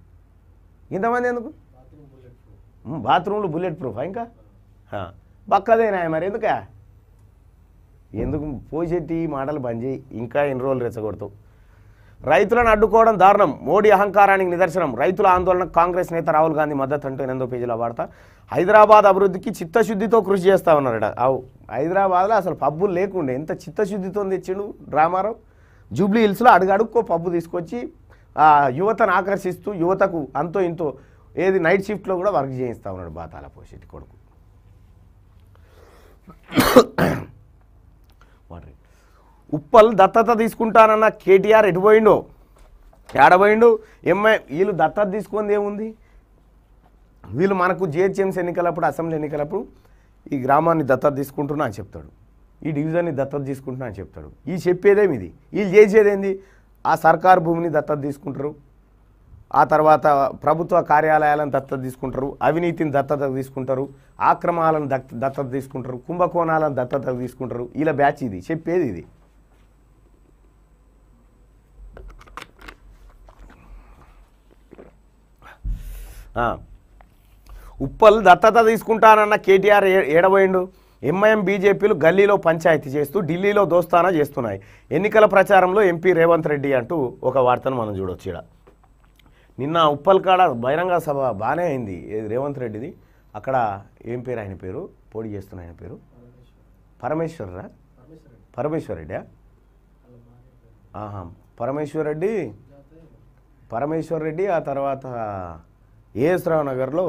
ఇంతమంది ఎందుకు బాత్రూంలు బుల్లెట్ ప్రూఫ్ ఇంకా బక్కదేనాయ మరి ఎందుకా ఎందుకు పోసెట్టి మాటలు బంద్ చేయి ఇంకా ఎన్ని రోజులు రెచ్చగొడతావు రైతులను అడ్డుకోవడం దారుణం మోడీ అహంకారానికి నిదర్శనం రైతుల ఆందోళన కాంగ్రెస్ నేత రాహుల్ గాంధీ మద్దతు అంటూ ఎనిమిదో పేజీలో వాడతా హైదరాబాద్ అభివృద్ధికి చిత్తశుద్ధితో కృషి చేస్తా ఉన్నారట అవు హైదరాబాద్లో అసలు పబ్బులు లేకుండే ఎంత చిత్తశుద్ధితో తెచ్చిండు రామారావు జూబ్లీ హిల్స్లో అడుగడుక్కో పబ్బు తీసుకొచ్చి యువతను ఆకర్షిస్తూ యువతకు అంతో ఇంతో ఏది నైట్ షిఫ్ట్లో కూడా వర్క్ చేయిస్తూ ఉన్నాడు బాతాల పోషెట్టి కొడుకు ఉప్పల్ దత్తత తీసుకుంటానన్న కేటీఆర్ ఏడ ఏడబోయిండు ఎంఐ వీళ్ళు దత్తత తీసుకుంది ఏముంది వీళ్ళు మనకు జిహెచ్ఎంసీ ఎన్నికలప్పుడు అసెంబ్లీ ఎన్నికలప్పుడు ఈ గ్రామాన్ని దత్తత తీసుకుంటున్నా అని చెప్తాడు ఈ డివిజన్ని దత్తత తీసుకుంటున్నా అని చెప్తాడు ఈ చెప్పేదేమి ఇది వీళ్ళు చేసేదేంది ఆ సర్కారు భూమిని దత్తత తీసుకుంటారు ఆ తర్వాత ప్రభుత్వ కార్యాలయాలను దత్తత తీసుకుంటారు అవినీతిని దత్తత తీసుకుంటారు ఆక్రమాలను దత్తత తీసుకుంటారు కుంభకోణాలను దత్తత తీసుకుంటారు ఇలా బ్యాచ్ ఇది చెప్పేది ఇది ఉప్పల్ దత్తత తీసుకుంటానన్న కేటీఆర్ ఏడబోయిండు ఎంఐఎం బీజేపీలు గల్లీలో పంచాయతీ చేస్తూ ఢిల్లీలో దోస్తానా చేస్తున్నాయి ఎన్నికల ప్రచారంలో ఎంపీ రేవంత్ రెడ్డి అంటూ ఒక వార్తను మనం చూడొచ్చు ఇక్కడ నిన్న ఉప్పల్ కాడ బహిరంగ సభ బాగానే అయింది రేవంత్ రెడ్డిది అక్కడ ఏం పేరు ఆయన పేరు పోటీ చేస్తున్న ఆయన పేరు పరమేశ్వరరా పరమేశ్వర్ రెడ్డా ఆహా పరమేశ్వర్ రెడ్డి పరమేశ్వర్ రెడ్డి ఆ తర్వాత ఏఎస్ రావు నగర్లో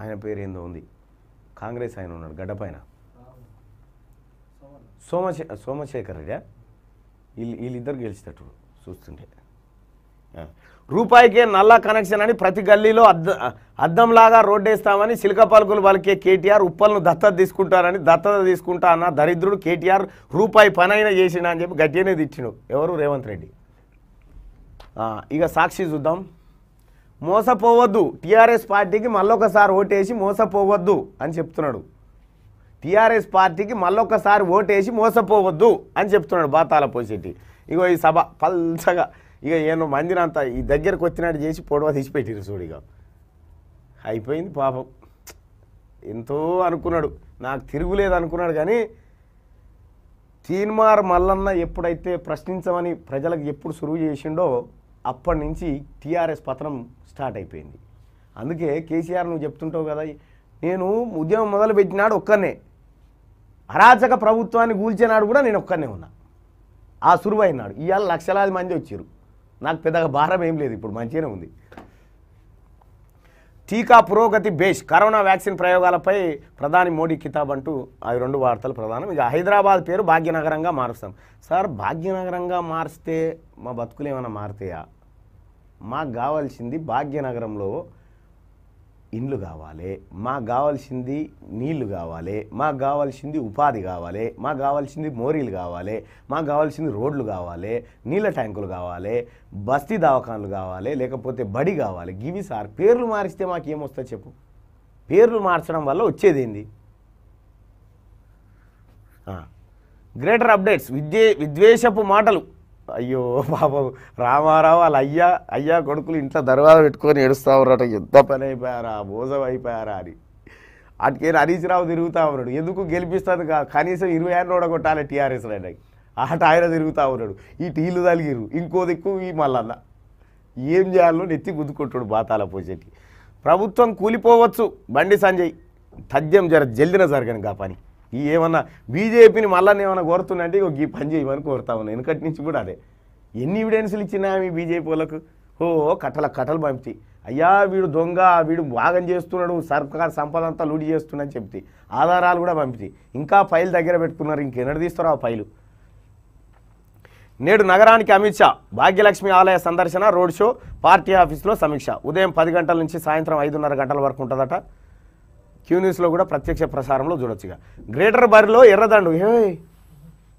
ఆయన పేరు ఏందో ఉంది కాంగ్రెస్ ఆయన ఉన్నాడు గడ్డపైన సోమశే సోమశేఖర్ రెడ్డి వీళ్ళు వీళ్ళిద్దరు గెలిచేటట్టు చూస్తుంటే రూపాయికే నల్లా కనెక్షన్ అని ప్రతి గల్లీలో అద్ద అద్దంలాగా రోడ్డేస్తామని సిలిక పలుకులు పలికే కేటీఆర్ ఉప్పలను దత్తత తీసుకుంటారని దత్తత తీసుకుంటా అన్న దరిద్రుడు కేటీఆర్ రూపాయి పనైనా చేసిన అని చెప్పి గట్టినే తెచ్చిను ఎవరు రేవంత్ రెడ్డి ఇక సాక్షి చూద్దాం మోసపోవద్దు టీఆర్ఎస్ పార్టీకి మళ్ళొకసారి ఓటేసి మోసపోవద్దు అని చెప్తున్నాడు టీఆర్ఎస్ పార్టీకి మళ్ళొకసారి ఓటేసి మోసపోవద్దు అని చెప్తున్నాడు బాతాల పోసేటి ఇగో ఈ సభ పల్చగా ఇక ఏమో అంతా ఈ దగ్గరకు వచ్చినట్టు చేసి పొడవ తీసిపెట్టిరు చూడు ఇక అయిపోయింది పాపం ఎంతో అనుకున్నాడు నాకు తిరుగులేదు అనుకున్నాడు కానీ తీన్మార్ మల్లన్న ఎప్పుడైతే ప్రశ్నించమని ప్రజలకు ఎప్పుడు సురువు చేసిండో అప్పటి నుంచి టీఆర్ఎస్ పతనం స్టార్ట్ అయిపోయింది అందుకే కేసీఆర్ నువ్వు చెప్తుంటావు కదా నేను ఉద్యమం మొదలుపెట్టినాడు ఒక్కనే అరాచక ప్రభుత్వాన్ని కూల్చేనాడు కూడా నేను ఒక్కనే ఉన్నా ఆ సురువైనాడు ఇవాళ లక్షలాది మంది వచ్చారు నాకు పెద్దగా భారం ఏం లేదు ఇప్పుడు మంచిగానే ఉంది టీకా పురోగతి బేష్ కరోనా వ్యాక్సిన్ ప్రయోగాలపై ప్రధాని మోడీ కితాబ్ అంటూ అవి రెండు వార్తలు ప్రధానం ఇక హైదరాబాద్ పేరు భాగ్యనగరంగా మారుస్తాం సార్ భాగ్యనగరంగా మారిస్తే మా బతుకులు ఏమైనా మారుతాయా మాకు కావాల్సింది భాగ్యనగరంలో ఇండ్లు కావాలి మాకు కావాల్సింది నీళ్లు కావాలి మాకు కావాల్సింది ఉపాధి కావాలి మాకు కావాల్సింది మోరీలు కావాలి మాకు కావాల్సింది రోడ్లు కావాలి నీళ్ళ ట్యాంకులు కావాలి బస్తీ దవాఖాన్లు కావాలి లేకపోతే బడి కావాలి గివి సార్ పేర్లు మారిస్తే మాకు ఏమొస్తా చెప్పు పేర్లు మార్చడం వల్ల వచ్చేది ఏంది గ్రేటర్ అప్డేట్స్ విద్య విద్వేషపు మాటలు అయ్యో పాపం రామారావు వాళ్ళ అయ్యా అయ్యా కొడుకులు ఇంట్లో దర్వాజ పెట్టుకొని ఏడుస్తూ ఉన్నాడు యుద్ధ పని అయిపోయారా భోజనం అయిపోయారా అని అటుకే హరీష్ తిరుగుతూ ఉన్నాడు ఎందుకు గెలిపిస్తుంది కా కనీసం ఇరవై ఆరు నూడ కొట్టాలి టీఆర్ఎస్ ఆయనకి ఆట ఆయన తిరుగుతూ ఉన్నాడు ఈ టీలు తలిగిరు ఇంకో దిక్కు ఈ మళ్ళన్న ఏం చేయాలో నెత్తి గుద్దుకుంటాడు బాతాల పోసేటి ప్రభుత్వం కూలిపోవచ్చు బండి సంజయ్ తథ్యం జర జల్దిన జరగను కా పని ఈ ఏమన్నా బీజేపీని మళ్ళా ఏమన్నా కోరుతున్నంటే ఈ పని చేయమని కోరుతా ఉన్నాను వెనకటి నుంచి కూడా అదే ఎన్ని ఎవిడెన్స్లు ఇచ్చినా మీ బీజేపీ వాళ్ళకు ఓ కట్టల కట్టలు పంపి అయ్యా వీడు దొంగ వీడు భాగం చేస్తున్నాడు సర్కార్ సంపద అంతా లూడి చేస్తున్నాడని చెప్తే ఆధారాలు కూడా పంపితే ఇంకా ఫైల్ దగ్గర పెట్టుకున్నారు ఇంకెన్నడు తీస్తారు ఆ ఫైలు నేడు నగరానికి అమిత్ షా భాగ్యలక్ష్మి ఆలయ సందర్శన రోడ్ షో పార్టీ ఆఫీస్లో సమీక్ష ఉదయం పది గంటల నుంచి సాయంత్రం ఐదున్నర గంటల వరకు ఉంటుందట క్యూ న్యూస్లో కూడా ప్రత్యక్ష ప్రసారంలో చూడొచ్చుగా గ్రేటర్ బరిలో ఎర్రదండు ఏ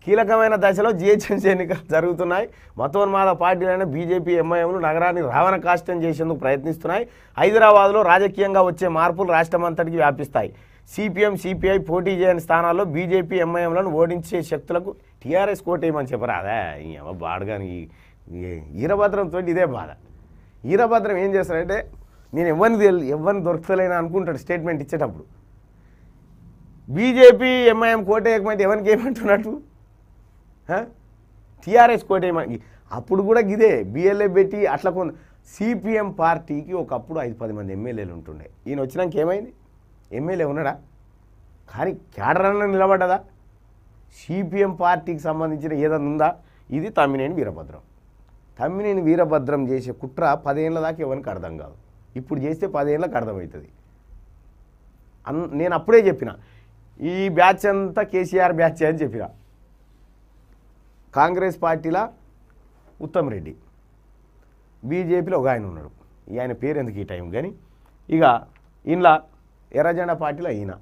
కీలకమైన దశలో జిహెచ్ఎంసీ ఎన్నికలు జరుగుతున్నాయి మతోన్మాద పార్టీలైన బీజేపీ ఎంఐఎంలు నగరాన్ని రావణ కాష్టం చేసేందుకు ప్రయత్నిస్తున్నాయి హైదరాబాద్లో రాజకీయంగా వచ్చే మార్పులు రాష్ట్రమంతటికి వ్యాపిస్తాయి సిపిఎం సిపిఐ పోటీ చేయని స్థానాల్లో బీజేపీ ఎంఐఎంలను ఓడించే శక్తులకు టీఆర్ఎస్ కోటేయమని చెప్పరాదా బాడగాని ఈరభద్రంతో ఇదే బాధ ఈరభద్రం ఏం చేస్తారంటే నేను ఎవరిని తెలియదు ఎవరిని దొరకలేనా అనుకుంటాడు స్టేట్మెంట్ ఇచ్చేటప్పుడు బీజేపీ ఎంఐఎం కోటేయకమైతే ఎవరికి ఏమంటున్నట్టు టీఆర్ఎస్ ఏమని అప్పుడు కూడా గిదే బిఎల్ఏ పెట్టి అట్లా కొంత సిపిఎం పార్టీకి ఒకప్పుడు ఐదు పది మంది ఎమ్మెల్యేలు ఉంటుండే ఈయన వచ్చినాక ఏమైంది ఎమ్మెల్యే ఉన్నాడా కానీ క్యాడర్ అన్న నిలబడ్డదా సిపిఎం పార్టీకి సంబంధించిన ఏదైనా ఉందా ఇది తమ్మినేని వీరభద్రం తమ్మినేని వీరభద్రం చేసే కుట్ర పదేళ్ళ దాకా ఎవరికి అర్థం కాదు ఇప్పుడు చేస్తే పదేళ్ళకి అర్థమవుతుంది అన్ నేను అప్పుడే చెప్పిన ఈ బ్యాచ్ అంతా కేసీఆర్ బ్యాచ్ అని చెప్పిన కాంగ్రెస్ పార్టీలో ఉత్తమ్ రెడ్డి బీజేపీలో ఒక ఆయన ఉన్నాడు ఈ ఆయన పేరు ఎందుకు ఈ టైం కానీ ఇక ఇంట్లో ఎర్రజెండా పార్టీలో ఈయన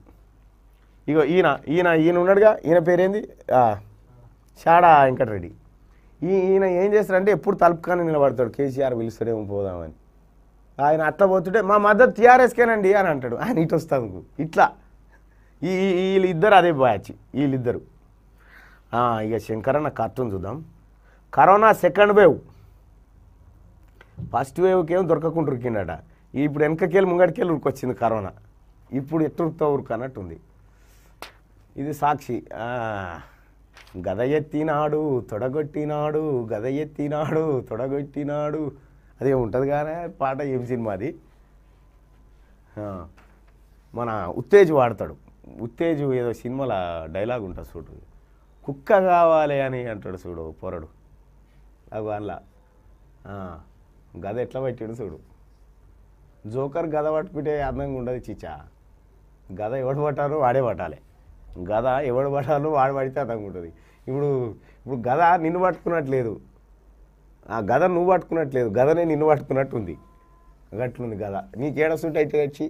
ఇక ఈయన ఈయన ఈయన ఉన్నాడుగా ఈయన పేరేంది షాడా వెంకటరెడ్డి ఈయన ఏం చేస్తారంటే ఎప్పుడు తలుపుకానే నిలబడతాడు కేసీఆర్ పిలుస్తాడేమో పోదామని ఆయన అట్లా పోతుంటే మా మదర్ టీఆర్ఎస్కేనండి అని అంటాడు ఆయన ఇటు వస్తాను ఇట్లా ఈ వీళ్ళిద్దరు అదే బ్యాచ్ వీళ్ళిద్దరు ఇక శంకరన్న కార్టూన్ చూద్దాం కరోనా సెకండ్ వేవ్ ఫస్ట్ వేవ్కి ఏం దొరకకుండా ఉరికిండట ఇప్పుడు వెనకకెళ్ళి ముంగడికెళ్ళి ఉరికొచ్చింది కరోనా ఇప్పుడు ఎత్తుతో ఉరుకు అన్నట్టుంది ఇది సాక్షి గద ఎత్తినాడు తొడగొట్టినాడు గద ఎత్తినాడు తొడగొట్టినాడు అదే ఉంటుంది కానీ పాట ఏం సినిమాది మన ఉత్తేజ్ వాడతాడు ఉత్తేజ్ ఏదో సినిమాల డైలాగ్ ఉంటుంది చూడు కుక్క కావాలి అని అంటాడు చూడు పొరడు అవి అందులో గద ఎట్లా పెట్టాడు చూడు జోకర్ గద పట్టుకుంటే అందంగా ఉండదు చిచ్చా గద ఎవడు పట్టారో వాడే పట్టాలి గద ఎవడు పట్టాలో వాడు పడితే అందంగా ఉంటుంది ఇప్పుడు ఇప్పుడు గద నిన్ను పట్టుకున్నట్లేదు ఆ గద నువ్వు పట్టుకున్నట్లేదు గదనే నిన్ను పట్టుకున్నట్టు ఉంది అట్లుంది గద నీకు ఏడస్తుంటే అయితే తెచ్చి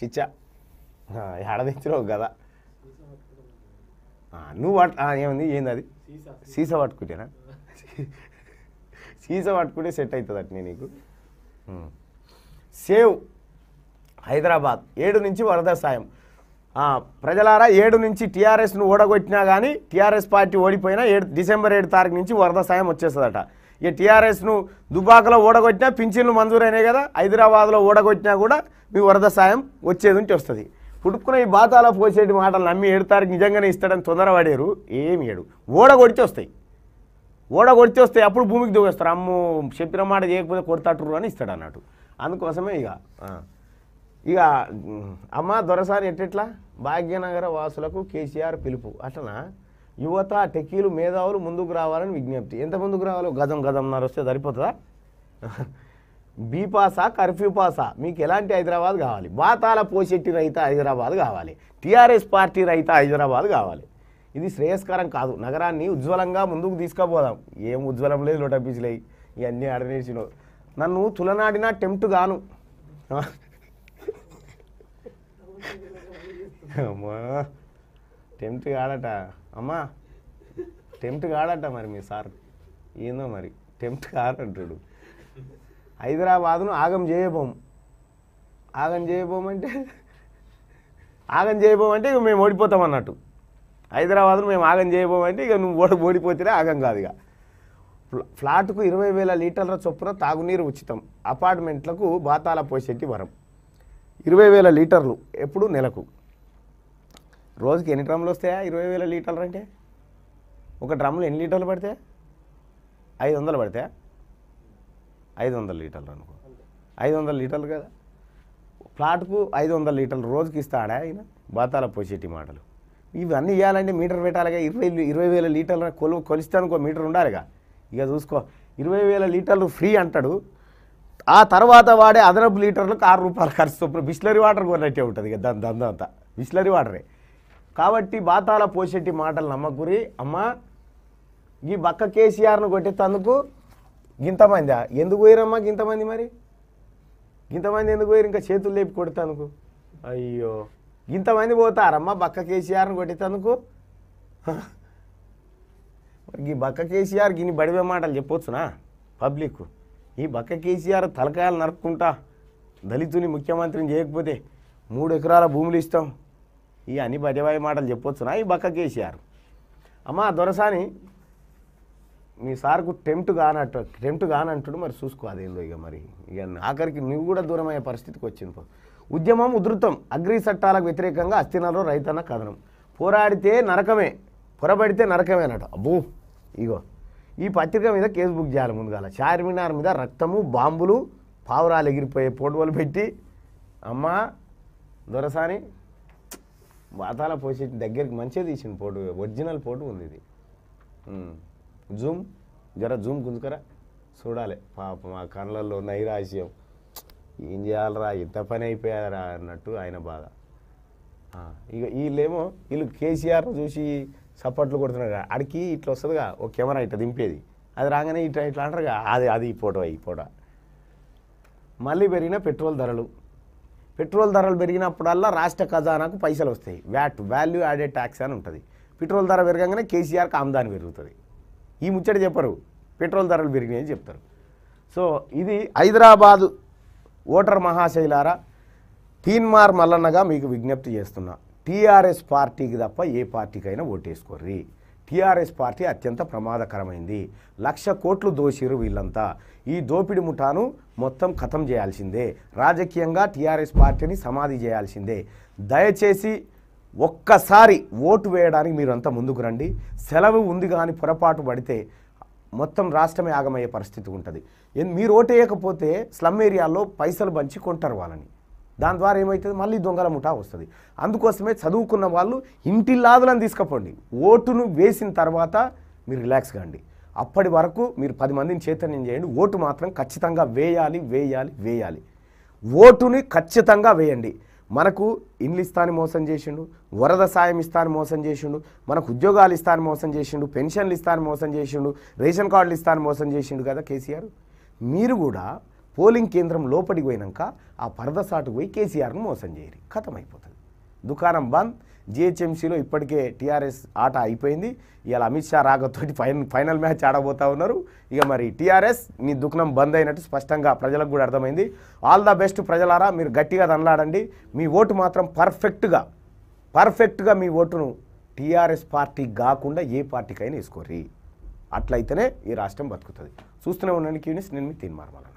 చిచ్చా ఒక గద నువ్వు పట్ ఏముంది ఏంది అది సీసా పట్టుకుంటేనా సీసా పట్టుకుంటే సెట్ అవుతుంది నేను నీకు సేవ్ హైదరాబాద్ ఏడు నుంచి వరద సాయం ప్రజలారా ఏడు నుంచి టీఆర్ఎస్ను ఓడగొట్టినా కానీ టీఆర్ఎస్ పార్టీ ఓడిపోయినా ఏడు డిసెంబర్ ఏడు తారీఖు నుంచి వరద సాయం వచ్చేస్తుందట ఈ టీఆర్ఎస్ను దుబాకలో ఓడగొట్టినా పింఛన్లు మంజూరైనాయి కదా హైదరాబాద్లో ఓడగొట్టినా కూడా మీ వరద సాయం వచ్చేది ఉంటే వస్తుంది పుట్టుకున్న ఈ బాతాల పోసేటి మాటలు నమ్మి ఏడు తారీఖు నిజంగానే ఇస్తాడని తొందరపడేరు ఏమి ఏడు ఓడగొడిచి వస్తాయి ఓడగొడిచి వస్తాయి అప్పుడు భూమికి దూకేస్తారు అమ్ము చెప్పిన మాట చేయకపోతే కొడతాటురు అని ఇస్తాడు అన్నట్టు అందుకోసమే ఇక ఇక అమ్మ దొరసారి ఎట్టెట్లా భాగ్యనగర వాసులకు కేసీఆర్ పిలుపు అట్లనా యువత టెక్కీలు మేధావులు ముందుకు రావాలని విజ్ఞప్తి ఎంత ముందుకు రావాలో గజం గజంన్నర వస్తే సరిపోతుందా (laughs) బీపాసా కర్ఫ్యూ పాసా మీకు ఎలాంటి హైదరాబాద్ కావాలి బాతాల పోషెట్టి రైత హైదరాబాద్ కావాలి టీఆర్ఎస్ పార్టీ రైత హైదరాబాద్ కావాలి ఇది శ్రేయస్కరం కాదు నగరాన్ని ఉజ్వలంగా ముందుకు తీసుకుపోదాం ఏం ఉజ్వలం లేదు లోటపీసులే ఇవన్నీ అడనేసినో నన్ను తులనాడిన టెంప్ట్ గాను (laughs) టెంప్ట్ కాడట అమ్మా టెంప్ట్ కాడట మరి మీ సార్ ఏందో మరి టెంప్ట్ కాడంటాడు హైదరాబాద్ను ఆగం చేయబోం ఆగం చేయబోమంటే ఆగం చేయబోమంటే ఇక మేము ఓడిపోతాం అన్నట్టు హైదరాబాద్ను మేము ఆగం చేయబోమంటే ఇక నువ్వు ఓడి ఓడిపోతేనే ఆగం కాదు ఇక ఫ్లాట్కు ఇరవై వేల లీటర్ల చొప్పున తాగునీరు ఉచితం అపార్ట్మెంట్లకు బాతాల పోసేటి వరం ఇరవై వేల లీటర్లు ఎప్పుడు నెలకు రోజుకి ఎన్ని డ్రమ్లు వస్తాయా ఇరవై వేల లీటర్లు అంటే ఒక డ్రమ్లు ఎన్ని లీటర్లు పడితే ఐదు వందలు పడితే ఐదు వందల లీటర్లు అనుకో ఐదు వందల లీటర్లు కదా ఫ్లాట్కు ఐదు వందల లీటర్లు రోజుకి ఇస్తాడా ఆయన బాతాల పోసేటి మాటలు ఇవన్నీ ఇవ్వాలంటే మీటర్ పెట్టాలిగా ఇరవై ఇరవై వేల లీటర్లు కొలు కొలిస్తానుకో మీటర్ ఉండాలిగా ఇక చూసుకో ఇరవై వేల లీటర్లు ఫ్రీ అంటాడు ఆ తర్వాత వాడే అదనపు లీటర్లకు ఆరు రూపాయలు ఖర్చు బిస్లరీ వాటర్ కొన్నట్టే ఉంటుంది ఇక దాని దందంతా బిస్లరీ వాటరే కాబట్టి బాతాల పోసెట్టి మాటలు నమ్మకురి అమ్మ ఈ బక్క కేసీఆర్ను కొట్టేటందుకు ఇంతమంది ఎందుకు పోయిరమ్మా ఇంతమంది మరి ఇంతమంది ఎందుకు పోయారు ఇంకా చేతులు లేపి కొడతానుకు అయ్యో ఇంతమంది పోతారమ్మా బక్క కేసీఆర్ను కొట్టేటందుకు ఈ బక్క కేసీఆర్ గిని బడివే మాటలు చెప్పొచ్చునా పబ్లిక్ ఈ బక్క కేసీఆర్ తలకాయలు నరుక్కుంటా దళితుని ముఖ్యమంత్రిని చేయకపోతే మూడు ఎకరాల భూములు ఇస్తాం ఈ అని బయటబాయి మాటలు చెప్పొచ్చునా ఈ బక్క కేసీఆర్ అమ్మా దొరసాని మీ సార్కు టెంప్ట్ కానట్టు టెంప్ట్ కానంటుడు మరి చూసుకో అదేందో ఇక మరి ఇక ఆఖరికి నువ్వు కూడా దూరమయ్యే పరిస్థితికి వచ్చింది ఉద్యమం ఉధృతం అగ్రి చట్టాలకు వ్యతిరేకంగా అస్థినాల్లో రైతన్న కథనం పోరాడితే నరకమే పొరబడితే నరకమే అనట అబ్బో ఇగో ఈ పత్రిక మీద కేసు బుక్ చేయాలి ముందుగాల చార్మినార్ మీద రక్తము బాంబులు పావురాలు ఎగిరిపోయే పోటువలు పెట్టి అమ్మా దొరసాని వాతాల పోసి దగ్గరికి మంచిగా తీసింది ఫోటో ఒరిజినల్ ఫోటో ఉంది ఇది జూమ్ జర జూమ్ గుంజుకరా చూడాలి పాప మా కళ్ళల్లో నైరాశ్యం ఏం చేయాలరా ఇంత పని అయిపోయారా అన్నట్టు ఆయన బాధ ఇక వీళ్ళేమో వీళ్ళు కేసీఆర్ చూసి సపోర్ట్లు కొడుతున్నారు అడికి ఇట్లా వస్తుందిగా ఓ కెమెరా ఇట్లా దింపేది అది రాగానే ఇట్లా ఇట్లా అంటారుగా అది అది ఈ ఫోటో ఈ ఫోటో మళ్ళీ పెరిగిన పెట్రోల్ ధరలు పెట్రోల్ ధరలు పెరిగినప్పుడల్లా రాష్ట్ర ఖజానాకు పైసలు వస్తాయి వ్యాట్ వాల్యూ యాడెడ్ ట్యాక్స్ అని ఉంటుంది పెట్రోల్ ధర పెరగంగానే కేసీఆర్కి ఆమదాని పెరుగుతుంది ఈ ముచ్చట చెప్పరు పెట్రోల్ ధరలు పెరిగినాయని చెప్తారు సో ఇది హైదరాబాదు ఓటర్ మహాశైలారా తీన్మార్ మల్లన్నగా మీకు విజ్ఞప్తి చేస్తున్నా టీఆర్ఎస్ పార్టీకి తప్ప ఏ పార్టీకైనా ఓటేసుకోర్రీ టీఆర్ఎస్ పార్టీ అత్యంత ప్రమాదకరమైంది లక్ష కోట్లు దోషిరు వీళ్ళంతా ఈ దోపిడి ముఠాను మొత్తం ఖతం చేయాల్సిందే రాజకీయంగా టీఆర్ఎస్ పార్టీని సమాధి చేయాల్సిందే దయచేసి ఒక్కసారి ఓటు వేయడానికి మీరంతా ముందుకు రండి సెలవు ఉంది కానీ పొరపాటు పడితే మొత్తం రాష్ట్రమే ఆగమయ్యే పరిస్థితి ఉంటుంది మీరు ఓటేయకపోతే స్లమ్ ఏరియాల్లో పైసలు పంచి కొంటారు వాళ్ళని దాని ద్వారా ఏమవుతుంది మళ్ళీ దొంగల ముఠా వస్తుంది అందుకోసమే చదువుకున్న వాళ్ళు లాదులను తీసుకుపోండి ఓటును వేసిన తర్వాత మీరు రిలాక్స్ కాండి అప్పటి వరకు మీరు పది మందిని చైతన్యం చేయండి ఓటు మాత్రం ఖచ్చితంగా వేయాలి వేయాలి వేయాలి ఓటుని ఖచ్చితంగా వేయండి మనకు ఇండ్లు ఇస్తాను మోసం చేసిండు వరద సాయం ఇస్తాను మోసం చేసిండు మనకు ఉద్యోగాలు ఇస్తాను మోసం చేసిండు పెన్షన్లు ఇస్తాను మోసం చేసిండు రేషన్ కార్డులు ఇస్తాను మోసం చేసిండు కదా కేసీఆర్ మీరు కూడా పోలింగ్ కేంద్రం లోపలికి పోయినాక ఆ సాటుకు పోయి కేసీఆర్ను మోసం చేయరు ఖతం అయిపోతుంది దుకాణం బంద్ జిహెచ్ఎంసీలో ఇప్పటికే టీఆర్ఎస్ ఆట అయిపోయింది ఇవాళ అమిత్ షా రాకతోటి ఫైన్ ఫైనల్ మ్యాచ్ ఆడబోతా ఉన్నారు ఇక మరి టీఆర్ఎస్ నీ దుఃఖనం బంద్ అయినట్టు స్పష్టంగా ప్రజలకు కూడా అర్థమైంది ఆల్ ద బెస్ట్ ప్రజలారా మీరు గట్టిగా దనలాడండి మీ ఓటు మాత్రం పర్ఫెక్ట్గా పర్ఫెక్ట్గా మీ ఓటును టీఆర్ఎస్ పార్టీ కాకుండా ఏ పార్టీకైనా వేసుకోర్రి అట్లయితేనే ఈ రాష్ట్రం బతుకుతుంది చూస్తూనే ఉండండి క్యూనిస్ నేను మీ తీర్మానం